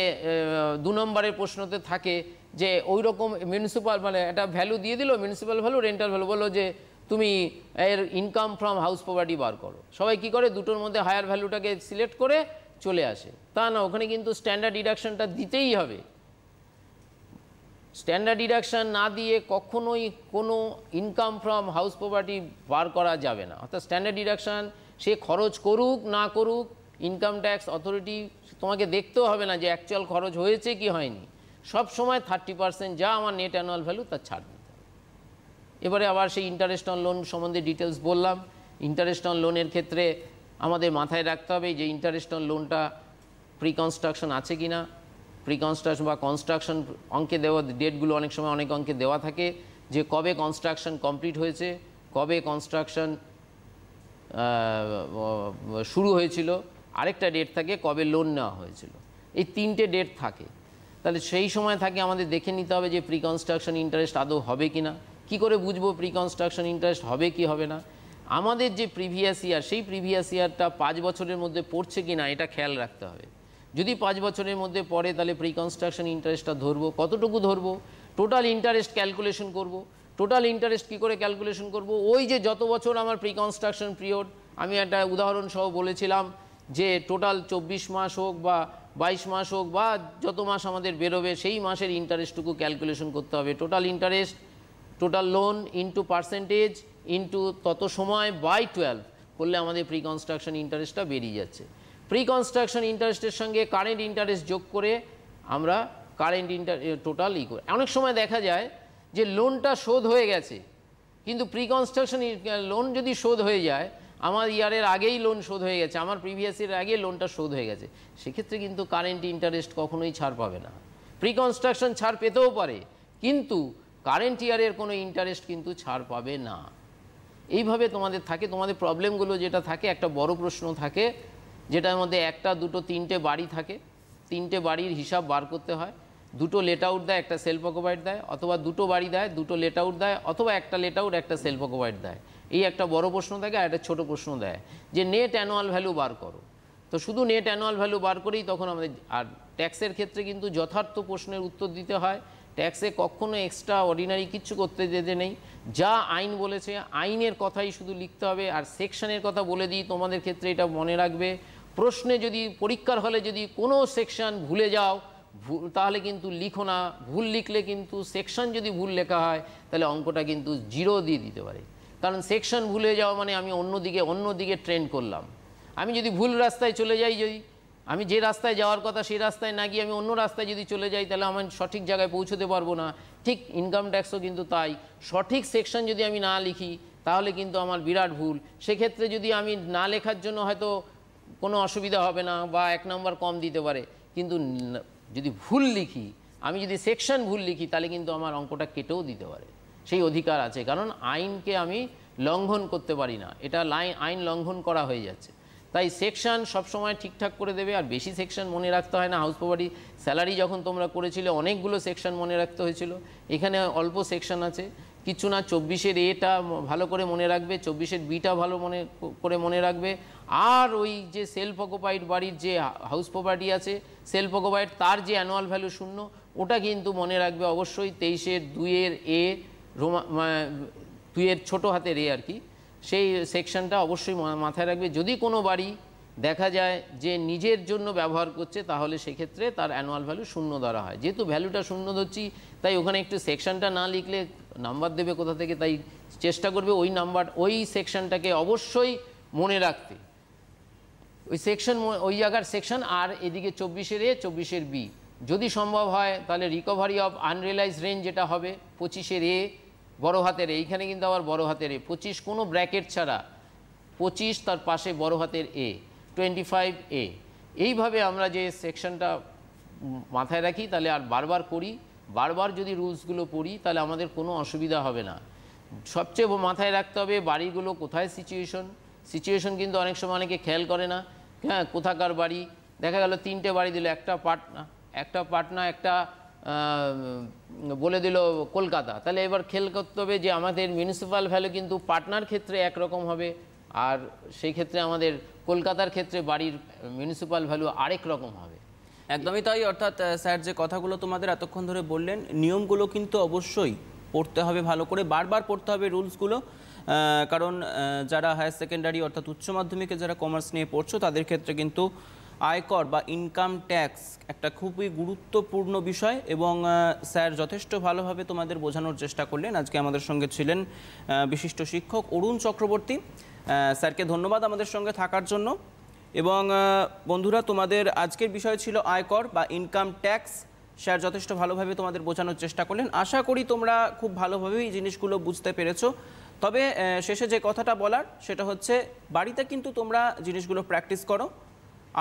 B: দু নম্বরের প্রশ্নতে থাকে যে ওই রকম মিউনিসিপাল মানে একটা ভ্যালু দিয়ে দিল মিউনিসিপ্যাল ভ্যালু রেন্টাল ভ্যালু বলো যে তুমি এর ইনকাম ফ্রম হাউস প্রপার্টি বার করো সবাই কি করে দুটোর মধ্যে হায়ার ভ্যালুটাকে সিলেক্ট করে চলে আসে তা না ওখানে কিন্তু স্ট্যান্ডার্ড ডিডাকশনটা দিতেই হবে স্ট্যান্ডার্ড ডিডাকশান না দিয়ে কখনোই কোনো ইনকাম ফ্রম হাউস প্রপার্টি বার করা যাবে না অর্থাৎ স্ট্যান্ডার্ড ডিডাকশন সে খরচ করুক না করুক ইনকাম ট্যাক্স অথরিটি তোমাকে দেখতেও হবে না যে অ্যাকচুয়াল খরচ হয়েছে কি হয়নি সব সময় থার্টি পার্সেন্ট যা আমার নেট অ্যানুয়াল ভ্যালু তা ছাড়বে এবারে আবার সেই ইন্টারন্যাশনাল লোন সম্বন্ধে ডিটেলস বললাম ইন্টারন্যাশনাল লোনের ক্ষেত্রে আমাদের মাথায় রাখতে হবে যে ইন্টারন্যাশনাল লোনটা প্রি কনস্ট্রাকশন আছে কি না প্রি কনস্ট্রাকশন বা কনস্ট্রাকশন অঙ্কে দেওয়া ডেটগুলো অনেক সময় অনেক অঙ্কে দেওয়া থাকে যে কবে কনস্ট্রাকশন কমপ্লিট হয়েছে কবে কনস্ট্রাকশন শুরু হয়েছিল আরেকটা ডেট থাকে কবে লোন নেওয়া হয়েছিল এই তিনটে ডেট থাকে তাহলে সেই সময় থাকে আমাদের দেখে নিতে হবে যে প্রি কনস্ট্রাকশন ইন্টারেস্ট আদৌ হবে কি না কি করে বুঝবো প্রি কনস্ট্রাকশন ইন্টারেস্ট হবে কি হবে না আমাদের যে প্রিভিয়াস ইয়ার সেই প্রিভিয়াস ইয়ারটা পাঁচ বছরের মধ্যে পড়ছে কি না এটা খেয়াল রাখতে হবে যদি পাঁচ বছরের মধ্যে পড়ে তাহলে প্রি কনস্ট্রাকশন ইন্টারেস্টটা ধরবো কতটুকু ধরবো টোটাল ইন্টারেস্ট ক্যালকুলেশন করব। টোটাল ইন্টারেস্ট কি করে ক্যালকুলেশন করব ওই যে যত বছর আমার প্রি কনস্ট্রাকশন পিরিয়ড আমি একটা উদাহরণসহ বলেছিলাম যে টোটাল চব্বিশ মাস হোক বা বাইশ মাস হোক বা যত মাস আমাদের বেরোবে সেই মাসের ইন্টারেস্টটুকু ক্যালকুলেশন করতে হবে total interest total loan into percentage into তত সময় বাই টুয়েলভ করলে আমাদের প্রি কনস্ট্রাকশন ইন্টারেস্টটা বেরিয়ে যাচ্ছে প্রি কনস্ট্রাকশন ইন্টারেস্টের সঙ্গে কারেন্ট ইন্টারেস্ট যোগ করে আমরা কারেন্ট ইন্টার টোটাল ই করি অনেক সময় দেখা যায় যে লোনটা শোধ হয়ে গেছে কিন্তু প্রি কনস্ট্রাকশন লোন যদি শোধ হয়ে যায় আমার ইয়ারের আগেই লোন শোধ হয়ে গেছে আমার প্রিভিয়াস ইয়ারের আগে লোনটা শোধ হয়ে গেছে সেক্ষেত্রে কিন্তু কারেন্ট ইন্টারেস্ট কখনোই ছাড় পাবে না প্রি কনস্ট্রাকশন ছাড় পেতেও পারে কিন্তু কারেন্ট ইয়ারের কোনো ইন্টারেস্ট কিন্তু ছাড় পাবে না এইভাবে তোমাদের থাকে তোমাদের প্রবলেমগুলো যেটা থাকে একটা বড় প্রশ্ন থাকে যেটার মধ্যে একটা দুটো তিনটে বাড়ি থাকে তিনটে বাড়ির হিসাব বার করতে হয় দুটো লেট আউট দেয় একটা সেলফ অকোপাইড দেয় অথবা দুটো বাড়ি দেয় দুটো লেট আউট দেয় অথবা একটা লেট আউট একটা সেলফ অকোপাইড দেয় এই একটা বড় প্রশ্ন থাকে আর একটা ছোটো প্রশ্ন দেয় যে নেট অ্যানুয়াল ভ্যালু বার করো তো শুধু নেট অ্যানুয়াল ভ্যালু বার করেই তখন আমাদের আর ট্যাক্সের ক্ষেত্রে কিন্তু যথার্থ প্রশ্নের উত্তর দিতে হয় ট্যাক্সে কখনো এক্সট্রা অর্ডিনারি কিছু করতে যেতে নেই যা আইন বলেছে আইনের কথাই শুধু লিখতে হবে আর সেকশনের কথা বলে দিই তোমাদের ক্ষেত্রে এটা মনে রাখবে প্রশ্নে যদি পরীক্ষার হলে যদি কোনো সেকশন ভুলে যাও তাহলে কিন্তু লিখো না ভুল লিখলে কিন্তু সেকশন যদি ভুল লেখা হয় তাহলে অঙ্কটা কিন্তু জিরো দিয়ে দিতে পারে কারণ সেকশন ভুলে যাওয়া মানে আমি অন্য দিকে অন্য দিকে ট্রেন করলাম আমি যদি ভুল রাস্তায় চলে যাই যদি আমি যে রাস্তায় যাওয়ার কথা সেই রাস্তায় না গিয়ে আমি অন্য রাস্তায় যদি চলে যাই তাহলে আমি সঠিক জায়গায় পৌঁছতে পারবো না ঠিক ইনকাম ট্যাক্সও কিন্তু তাই সঠিক সেকশন যদি আমি না লিখি তাহলে কিন্তু আমার বিরাট ভুল সেক্ষেত্রে যদি আমি না লেখার জন্য হয়তো কোনো অসুবিধা হবে না বা এক নম্বর কম দিতে পারে কিন্তু যদি ভুল লিখি আমি যদি সেকশন ভুল লিখি তাহলে কিন্তু আমার অঙ্কটা কেটেও দিতে পারে সেই অধিকার আছে কারণ আইনকে আমি লঙ্ঘন করতে পারি না এটা লাইন আইন লঙ্ঘন করা হয়ে যাচ্ছে তাই সেকশন সবসময় ঠিকঠাক করে দেবে আর বেশি সেকশন মনে রাখতে হয় না হাউস প্রপার্টি স্যালারি যখন তোমরা করেছিলে অনেকগুলো সেকশন মনে রাখতে হয়েছিল এখানে অল্প সেকশন আছে কিছু না চব্বিশের এটা ভালো করে মনে রাখবে চব্বিশের বিটা ভালো মনে করে মনে রাখবে আর ওই যে সেলফ অকোপাইড বাড়ির যে হাউস প্রপার্টি আছে সেলফ অকোপাইড তার যে অ্যানুয়াল ভ্যালু শূন্য ওটা কিন্তু মনে রাখবে অবশ্যই তেইশের দুইয়ের এ রোমা দুইয়ের ছোটো হাতের এ আর কি সেই সেকশনটা অবশ্যই মাথায় রাখবে যদি কোনো বাড়ি দেখা যায় যে নিজের জন্য ব্যবহার করছে তাহলে সেক্ষেত্রে তার অ্যানুয়াল ভ্যালু শূন্য ধরা হয় যেহেতু ভ্যালুটা শূন্য ধরছি তাই ওখানে একটু সেকশনটা না লিখলে নাম্বার দেবে কোথা থেকে তাই চেষ্টা করবে ওই নাম্বার ওই সেকশনটাকে অবশ্যই মনে রাখতে ওই সেকশন ওই জায়গার সেকশন আর এদিকে চব্বিশের এ চব্বিশের বি যদি সম্ভব হয় তাহলে রিকভারি অফ আনরিয়েলাইজ রেঞ্জ যেটা হবে পঁচিশের এ বড় হাতের এইখানে কিন্তু আবার বড় হাতের এ পঁচিশ কোনো ব্র্যাকেট ছাড়া পঁচিশ তার পাশে বড় হাতের এ টোয়েন্টি ফাইভ এ এইভাবে আমরা যে সেকশনটা মাথায় রাখি তাহলে আর বারবার করি বারবার যদি রুলসগুলো পড়ি তাহলে আমাদের কোনো অসুবিধা হবে না সবচেয়ে মাথায় রাখতে হবে বাড়িগুলো কোথায় সিচুয়েশন সিচুয়েশন কিন্তু অনেক সময় অনেকে খেয়াল করে না হ্যাঁ কোথাকার বাড়ি দেখা গেল তিনটে বাড়ি দিল একটা পাটনা একটা পাটনা একটা বলে দিল কলকাতা তাহলে এবার খেল করতে হবে যে আমাদের মিউনিসিপ্যাল ভ্যালু কিন্তু পার্টনার ক্ষেত্রে একরকম হবে আর সেই ক্ষেত্রে আমাদের কলকাতার ক্ষেত্রে বাড়ির মিউনিসিপ্যাল ভ্যালু আরেক
A: রকম হবে একদমই তাই অর্থাৎ স্যার যে কথাগুলো তোমাদের এতক্ষণ ধরে বললেন নিয়মগুলো কিন্তু অবশ্যই পড়তে হবে ভালো করে বারবার পড়তে হবে রুলসগুলো কারণ যারা হায়ার সেকেন্ডারি অর্থাৎ উচ্চ মাধ্যমিকে যারা কমার্স নিয়ে পড়ছো তাদের ক্ষেত্রে কিন্তু আয়কর বা ইনকাম ট্যাক্স একটা খুবই গুরুত্বপূর্ণ বিষয় এবং স্যার যথেষ্ট ভালোভাবে তোমাদের বোঝানোর চেষ্টা করলেন আজকে আমাদের সঙ্গে ছিলেন বিশিষ্ট শিক্ষক অরুণ চক্রবর্তী স্যারকে ধন্যবাদ আমাদের সঙ্গে থাকার জন্য এবং বন্ধুরা তোমাদের আজকের বিষয় ছিল আয়কর বা ইনকাম ট্যাক্স স্যার যথেষ্ট ভালোভাবে তোমাদের বোঝানোর চেষ্টা করলেন আশা করি তোমরা খুব ভালোভাবেই জিনিসগুলো বুঝতে পেরেছো তবে শেষে যে কথাটা বলার সেটা হচ্ছে বাড়িতে কিন্তু তোমরা জিনিসগুলো প্র্যাকটিস করো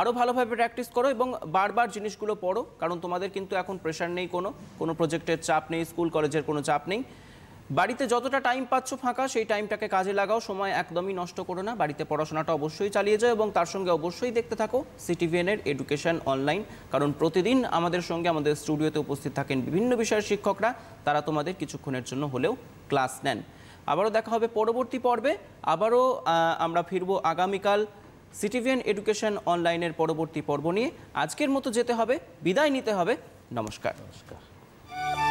A: আরও ভালোভাবে প্র্যাকটিস করো এবং বারবার জিনিসগুলো পড়ো কারণ তোমাদের কিন্তু এখন প্রেশার নেই কোনো কোনো প্রজেক্টের চাপ নেই স্কুল কলেজের কোনো চাপ নেই বাড়িতে যতটা টাইম পাচ্ছ ফাঁকা সেই টাইমটাকে কাজে লাগাও সময় একদমই নষ্ট করো না বাড়িতে পড়াশোনাটা অবশ্যই চালিয়ে যাও এবং তার সঙ্গে অবশ্যই দেখতে থাকো সিটিভিএনের এডুকেশন অনলাইন কারণ প্রতিদিন আমাদের সঙ্গে আমাদের স্টুডিওতে উপস্থিত থাকেন বিভিন্ন বিষয়ের শিক্ষকরা তারা তোমাদের কিছুক্ষণের জন্য হলেও ক্লাস নেন আবারও দেখা হবে পরবর্তী পর্বে আবারও আমরা ফিরবো আগামীকাল সিটিভিএন এডুকেশন অনলাইনের পরবর্তী পর্ব নিয়ে আজকের মতো যেতে হবে বিদায় নিতে হবে নমস্কার নমস্কার